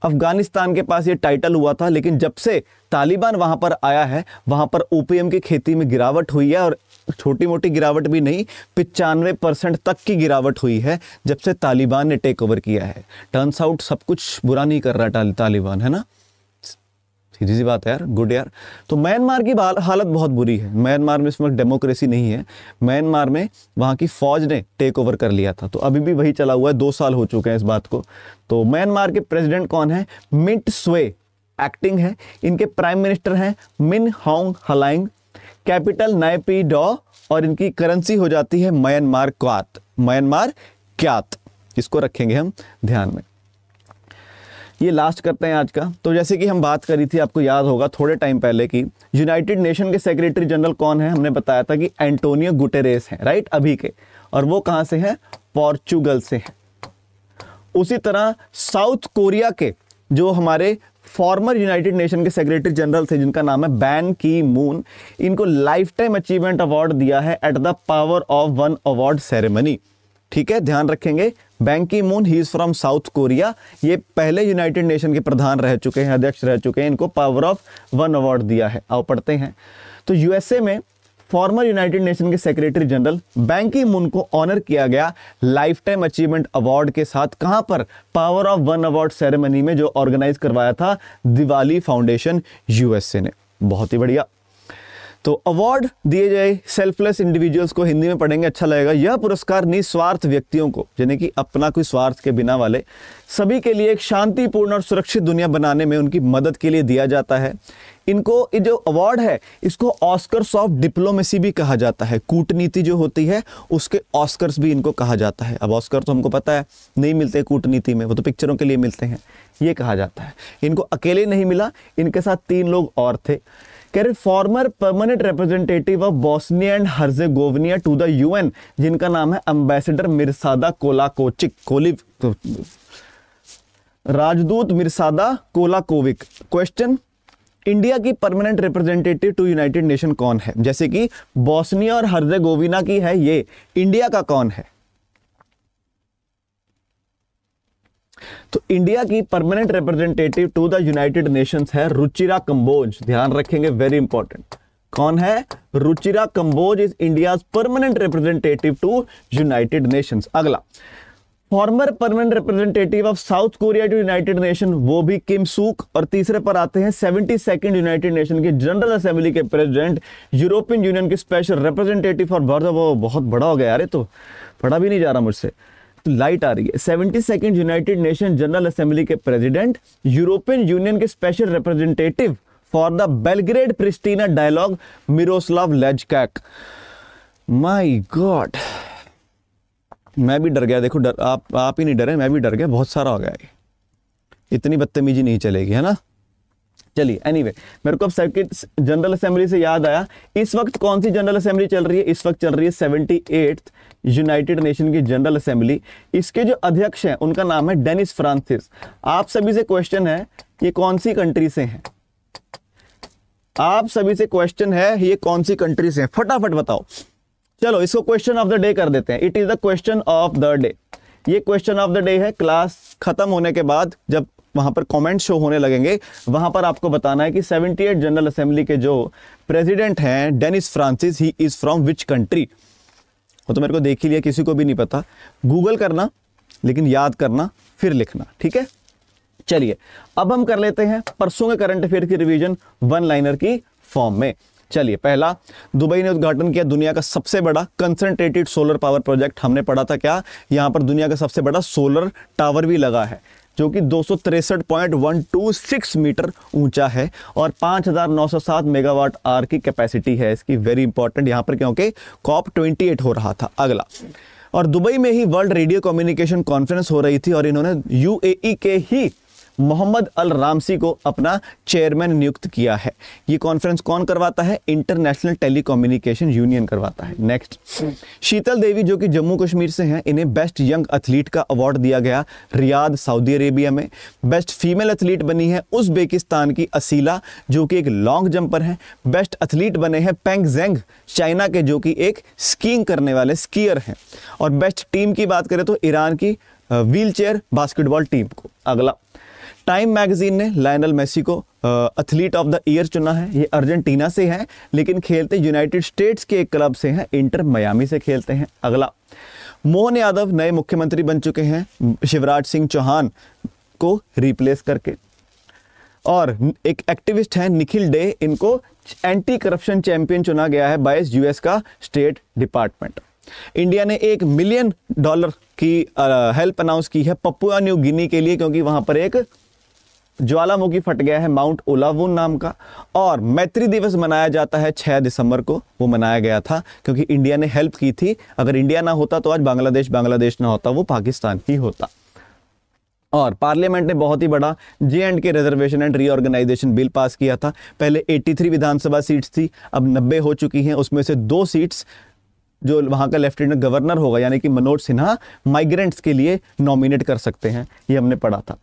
अफगानिस्तान के पास ये टाइटल हुआ था लेकिन जब से तालिबान वहाँ पर आया है वहाँ पर ओपीएम की खेती में गिरावट हुई है और छोटी मोटी गिरावट भी नहीं पिचानवे परसेंट तक की गिरावट हुई है जब से तालिबान ने टेक ओवर किया है टर्न्स आउट सब कुछ बुरा नहीं कर रहा तालिबान है ना सीधी सी बात है यार गुड यार तो म्यांमार की हालत बहुत बुरी है म्यांमार में इस वक्त डेमोक्रेसी नहीं है म्यांमार में वहाँ की फ़ौज ने टेक ओवर कर लिया था तो अभी भी वही चला हुआ है दो साल हो चुके हैं इस बात को तो म्यांमार के प्रेसिडेंट कौन है मिट स्वे एक्टिंग है इनके प्राइम मिनिस्टर हैं मिन हॉन्ग हलाइंग कैपिटल नए पी डॉ और इनकी करेंसी हो जाती है म्यांमार क्वात म्यांमार क्यात इसको रखेंगे हम ध्यान में ये लास्ट करते हैं आज का तो जैसे कि हम बात करी थी आपको याद होगा थोड़े टाइम पहले कि यूनाइटेड नेशन के सेक्रेटरी जनरल कौन है हमने बताया था कि एंटोनियो गुटेरेस हैं राइट अभी के और वो कहां से हैं पोर्चुगल से हैं उसी तरह साउथ कोरिया के जो हमारे फॉर्मर यूनाइटेड नेशन के सेक्रेटरी जनरल थे जिनका नाम है बैन की मून इनको लाइफ टाइम अचीवमेंट अवार्ड दिया है at the power of one award ceremony ठीक है ध्यान रखेंगे Ban Ki Moon he is from South Korea ये पहले यूनाइटेड नेशन के प्रधान रह चुके हैं अध्यक्ष रह चुके हैं इनको पावर ऑफ वन अवार्ड दिया है आओ पढ़ते हैं तो यूएसए में फॉर्मर यूनाइटेड नेशन के सेक्रेटरी जनरल बैंकी मुन को ऑनर किया गया लाइफ टाइम अचीवमेंट अवार्ड के साथ कहां पर power of one award ceremony में जो ऑर्गेनाइज करवाया था दिवाली फाउंडेशन यूएसए ने बहुत ही बढ़िया तो अवार्ड दिए जाए सेल्फलेस इंडिविजुअल्स को हिंदी में पढ़ेंगे अच्छा लगेगा यह पुरस्कार निस्वार्थ व्यक्तियों को यानी कि अपना कोई स्वार्थ के बिना वाले सभी के लिए एक शांतिपूर्ण और सुरक्षित दुनिया बनाने में उनकी मदद के लिए दिया जाता है इनको जो अवार्ड है इसको ऑस्कर्स ऑफ डिप्लोमेसी भी कहा जाता है कूटनीति जो होती है उसके ऑस्कर्स भी इनको कहा जाता है अब ऑस्कर तो हमको पता है नहीं मिलते कूटनीति में वो तो पिक्चरों के लिए मिलते हैं ये कहा जाता है इनको अकेले नहीं मिला इनके साथ तीन लोग और थे कह रहे former permanent representative of Bosnia and Herzegovina to the UN जिनका नाम है अम्बेसडर मिर्सादा कोला कोचिक कोलिव तो, राजदूत Mirsada Colakovic question India की permanent representative to United Nation कौन है जैसे कि बोस्निया और हर्जेगोविना की है ये इंडिया का कौन है तो इंडिया की permanent representative to the United Nations है रुचिरा कंबोज ध्यान रखेंगे वेरी इंपॉर्टेंट कौन है Ruchira Kamboj is India permanent representative to United Nations अगला former permanent representative of South Korea to United Nation वो भी किम सूक और तीसरे पर आते हैं सेवेंटी सेकेंड यूनाइटेड नेशन के जनरल असेंबली के प्रेसिडेंट यूरोपियन यूनियन के स्पेशल रिप्रेजेंटेटिव फॉर बर्थ वो बहुत बड़ा हो गया अरे तो पढ़ा भी नहीं जा रहा मुझसे तो लाइट आ रही है seventy second United Nation general assembly के प्रेजिडेंट यूरोपियन यूनियन के special representative for the Belgrade Pristina dialogue Miroslav Lajcak my God मैं भी डर गया देखो डर आप आप ही नहीं डरे मैं भी डर गया बहुत सारा हो गया ये इतनी बदतमीजी नहीं चलेगी है ना चलिए एनीवे anyway, मेरे को अब सर्किट जनरल असेंबली से याद आया इस वक्त कौन सी जनरल असेंबली चल रही है इस वक्त चल रही है सेवेंटी एट्थ यूनाइटेड नेशन की जनरल असेंबली इसके जो अध्यक्ष हैं उनका नाम है डेनिस फ्रांसिस आप सभी से क्वेश्चन है ये कौन सी कंट्री से हैं आप सभी से क्वेश्चन है ये कौन सी कंट्री से फटाफट बताओ चलो इसको क्वेश्चन ऑफ द डे कर देते हैं it is the question of the day ये क्वेश्चन ऑफ द डे है क्लास खत्म होने के बाद जब वहां पर कमेंट शो होने लगेंगे वहां पर आपको बताना है कि 78 जनरल असेंबली के जो प्रेसिडेंट हैं Dennis Francis he is from which country वो तो मेरे को देख ही लिया किसी को भी नहीं पता गूगल करना लेकिन याद करना फिर लिखना ठीक है चलिए अब हम कर लेते हैं परसों के करंट अफेयर की रिविजन वन लाइनर की फॉर्म में चलिए पहला दुबई ने उद्घाटन किया दुनिया का सबसे बड़ा कंसनट्रेटेड सोलर पावर प्रोजेक्ट हमने पढ़ा था क्या यहाँ पर दुनिया का सबसे बड़ा सोलर टावर भी लगा है जो कि दो मीटर ऊंचा है और 5,907 मेगावाट आर की कैपेसिटी है इसकी वेरी इंपॉर्टेंट यहाँ पर क्योंकि कॉप 28 हो रहा था अगला और दुबई में ही वर्ल्ड रेडियो कम्युनिकेशन कॉन्फ्रेंस हो रही थी और इन्होंने यूएई e के ही मोहम्मद अल रामसी को अपना चेयरमैन नियुक्त किया है ये कॉन्फ्रेंस कौन करवाता है इंटरनेशनल टेलीकम्युनिकेशन यूनियन करवाता है नेक्स्ट शीतल देवी जो कि जम्मू कश्मीर से हैं इन्हें बेस्ट यंग एथलीट का अवार्ड दिया गया रियाद सऊदी अरेबिया में बेस्ट फीमेल एथलीट बनी है उज्बेकिस्तान की असीला जो कि एक लॉन्ग जंपर हैं बेस्ट एथलीट बने हैं पेंग जेंग चाइना के जो कि एक स्कीइंग करने वाले स्कीयर हैं और बेस्ट टीम की बात करें तो ईरान की व्हीलचेयर बास्केटबॉल टीम को अगला टाइम मैगजीन ने लाइनल मेसी को एथलीट ऑफ द ईयर चुना है ये अर्जेंटीना से है लेकिन खेलते यूनाइटेड स्टेट्स के एक क्लब से हैं इंटर मयामी से खेलते हैं अगला मोहन यादव नए मुख्यमंत्री बन चुके हैं शिवराज सिंह चौहान को रिप्लेस करके और एक एक्टिविस्ट हैं निखिल डे इनको एंटी करप्शन चैंपियन चुना गया है बाईस यूएस का स्टेट डिपार्टमेंट इंडिया ने एक मिलियन डॉलर की हेल्प अनाउंस की है पपुआ न्यू गिनी के लिए क्योंकि वहां पर एक ज्वालामुखी फट गया है माउंट ओलावून नाम का और मैत्री दिवस मनाया जाता है 6 दिसंबर को वो मनाया गया था क्योंकि इंडिया ने हेल्प की थी अगर इंडिया ना होता तो आज बांग्लादेश बांग्लादेश ना होता वो पाकिस्तान ही होता और पार्लियामेंट ने बहुत ही बड़ा J and K reservation and reorganisation bill pass किया था पहले 83 विधानसभा सीट्स थी अब 90 हो चुकी हैं उसमें से दो सीट्स जो वहाँ का लेफ्टिनेंट गवर्नर होगा यानी कि मनोज सिन्हा माइग्रेंट्स के लिए नॉमिनेट कर सकते हैं ये हमने पढ़ा था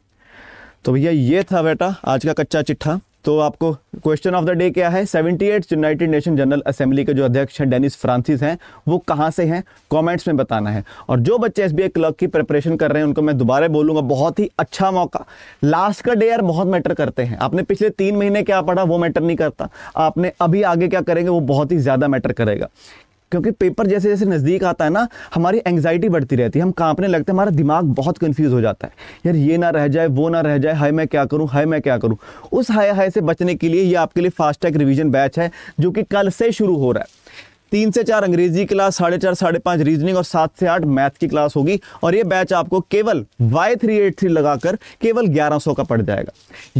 तो भैया ये था बेटा आज का कच्चा चिट्ठा तो आपको क्वेश्चन ऑफ द डे क्या है 78 यूनाइटेड नेशन जनरल असेंबली के जो अध्यक्ष हैं डेनिस फ्रांसिस हैं वो कहाँ से हैं कमेंट्स में बताना है और जो बच्चे एस बी क्लर्क की प्रिपरेशन कर रहे हैं उनको मैं दोबारा बोलूंगा बहुत ही अच्छा मौका लास्ट का डे यार बहुत मैटर करते हैं आपने पिछले तीन महीने क्या पढ़ा वो मैटर नहीं करता आपने अभी आगे क्या करेंगे वो बहुत ही ज़्यादा मैटर करेगा क्योंकि पेपर जैसे जैसे नज़दीक आता है ना हमारी एंगजाइटी बढ़ती रहती है हम कांपने लगते हैं हमारा दिमाग बहुत कन्फ्यूज़ हो जाता है यार ये ना रह जाए वो ना रह जाए हाय मैं क्या करूँ हाय मैं क्या करूँ उस हाय हाय से बचने के लिए ये आपके लिए फास्ट टैग रिविज़न बैच है जो कि कल से शुरू हो रहा है तीन से चार अंग्रेजी क्लास साढ़े चार साढ़े पाँच रीजनिंग और सात से आठ मैथ की क्लास होगी और ये बैच आपको केवल वाई थ्री एट थ्री लगाकर केवल ग्यारह सौ का पड़ जाएगा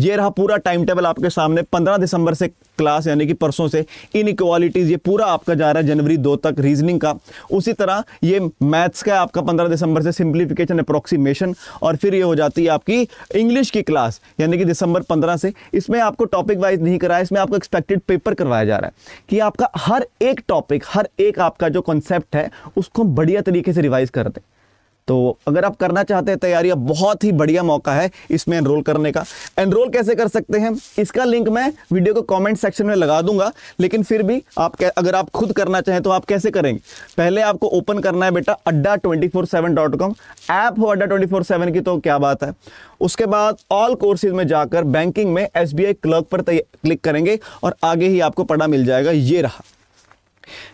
ये रहा पूरा टाइम टेबल आपके सामने पंद्रह दिसंबर से क्लास यानी कि परसों से इन इक्वालिटीज़ ये पूरा आपका जा रहा है जनवरी दो तक रीजनिंग का उसी तरह ये मैथ्स का आपका पंद्रह दिसंबर से सिंप्लीफिकेशन अप्रोक्सीमेशन और फिर ये हो जाती है आपकी इंग्लिश की क्लास यानी कि दिसंबर पंद्रह से इसमें आपको टॉपिक वाइज नहीं कराया इसमें आपको एक्सपेक्टेड पेपर करवाया जा रहा है कि आपका हर एक टॉपिक एक हर एक आपका जो कॉन्सेप्ट है उसको बढ़िया तरीके से रिवाइज़ कर दें तो अगर आप करना चाहते हैं तैयारी बहुत ही बढ़िया मौका है इसमें एनरोल करने का एनरोल कैसे कर सकते हैं इसका लिंक मैं वीडियो को कमेंट सेक्शन में लगा दूंगा लेकिन फिर भी आप अगर आप खुद करना चाहें तो आप कैसे करेंगे पहले आपको ओपन करना है बेटा Adda twenty four seven dot com app हो अड्डा ट्वेंटी फोर सेवन की तो क्या बात है उसके बाद ऑल कोर्सेज में जाकर बैंकिंग में एस क्लर्क पर क्लिक करेंगे और आगे ही आपको पढ़ा मिल जाएगा ये रहा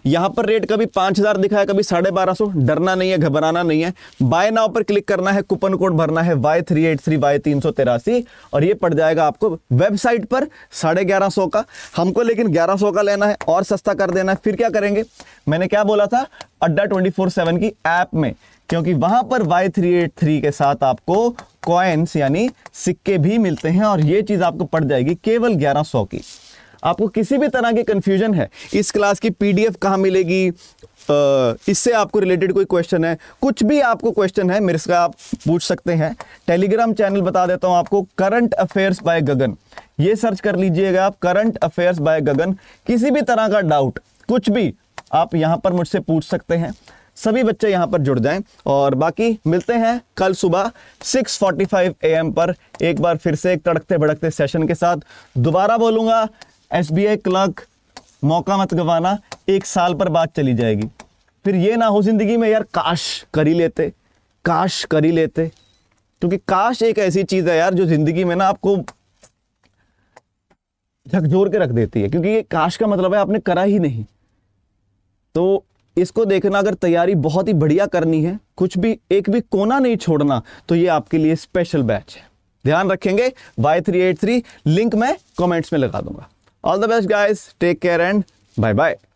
यहां पर रेट कभी पांच हज़ार दिखा है कभी साढ़े बारह सौ डरना नहीं है घबराना नहीं है बाय नाव पर क्लिक करना है कूपन कोड भरना है Y three eight three Y तीन सौ तेरासी और ये पड़ जाएगा आपको वेबसाइट पर साढ़े ग्यारह सौ का हमको लेकिन ग्यारह सौ का लेना है और सस्ता कर देना है फिर क्या करेंगे मैंने क्या बोला था अड्डा ट्वेंटी फोर सेवन की ऐप में क्योंकि वहां पर वाई थ्री एट थ्री के साथ आपको कॉइन्स यानी सिक्के भी मिलते हैं और ये चीज़ आपको पड़ जाएगी केवल ग्यारह सौ की आपको किसी भी तरह की कंफ्यूजन है इस क्लास की पी डी कहाँ मिलेगी इससे आपको रिलेटेड कोई क्वेश्चन है कुछ भी आपको क्वेश्चन है मेरे से आप पूछ सकते हैं टेलीग्राम चैनल बता देता हूँ आपको करंट अफेयर्स बाय गगन ये सर्च कर लीजिएगा आप करंट अफेयर्स बाय गगन किसी भी तरह का डाउट कुछ भी आप यहाँ पर मुझसे पूछ सकते हैं सभी बच्चे यहाँ पर जुड़ जाएं और बाकी मिलते हैं कल सुबह 6:45 एम पर एक बार फिर से एक तड़कते भड़कते सेशन के साथ दोबारा बोलूँगा एसबीआई क्लर्क मौका मत गवाना एक साल पर बात चली जाएगी फिर ये ना हो जिंदगी में यार काश कर ही लेते काश कर ही लेते क्योंकि काश एक ऐसी चीज़ है यार जो ज़िंदगी में ना आपको झकझोर के रख देती है क्योंकि ये काश का मतलब है आपने करा ही नहीं तो इसको देखना अगर तैयारी बहुत ही बढ़िया करनी है कुछ भी एक भी कोना नहीं छोड़ना तो ये आपके लिए स्पेशल बैच है ध्यान रखेंगे Y three eight three link मैं कमेंट्स में लगा दूंगा All the best guys. Take care and bye bye.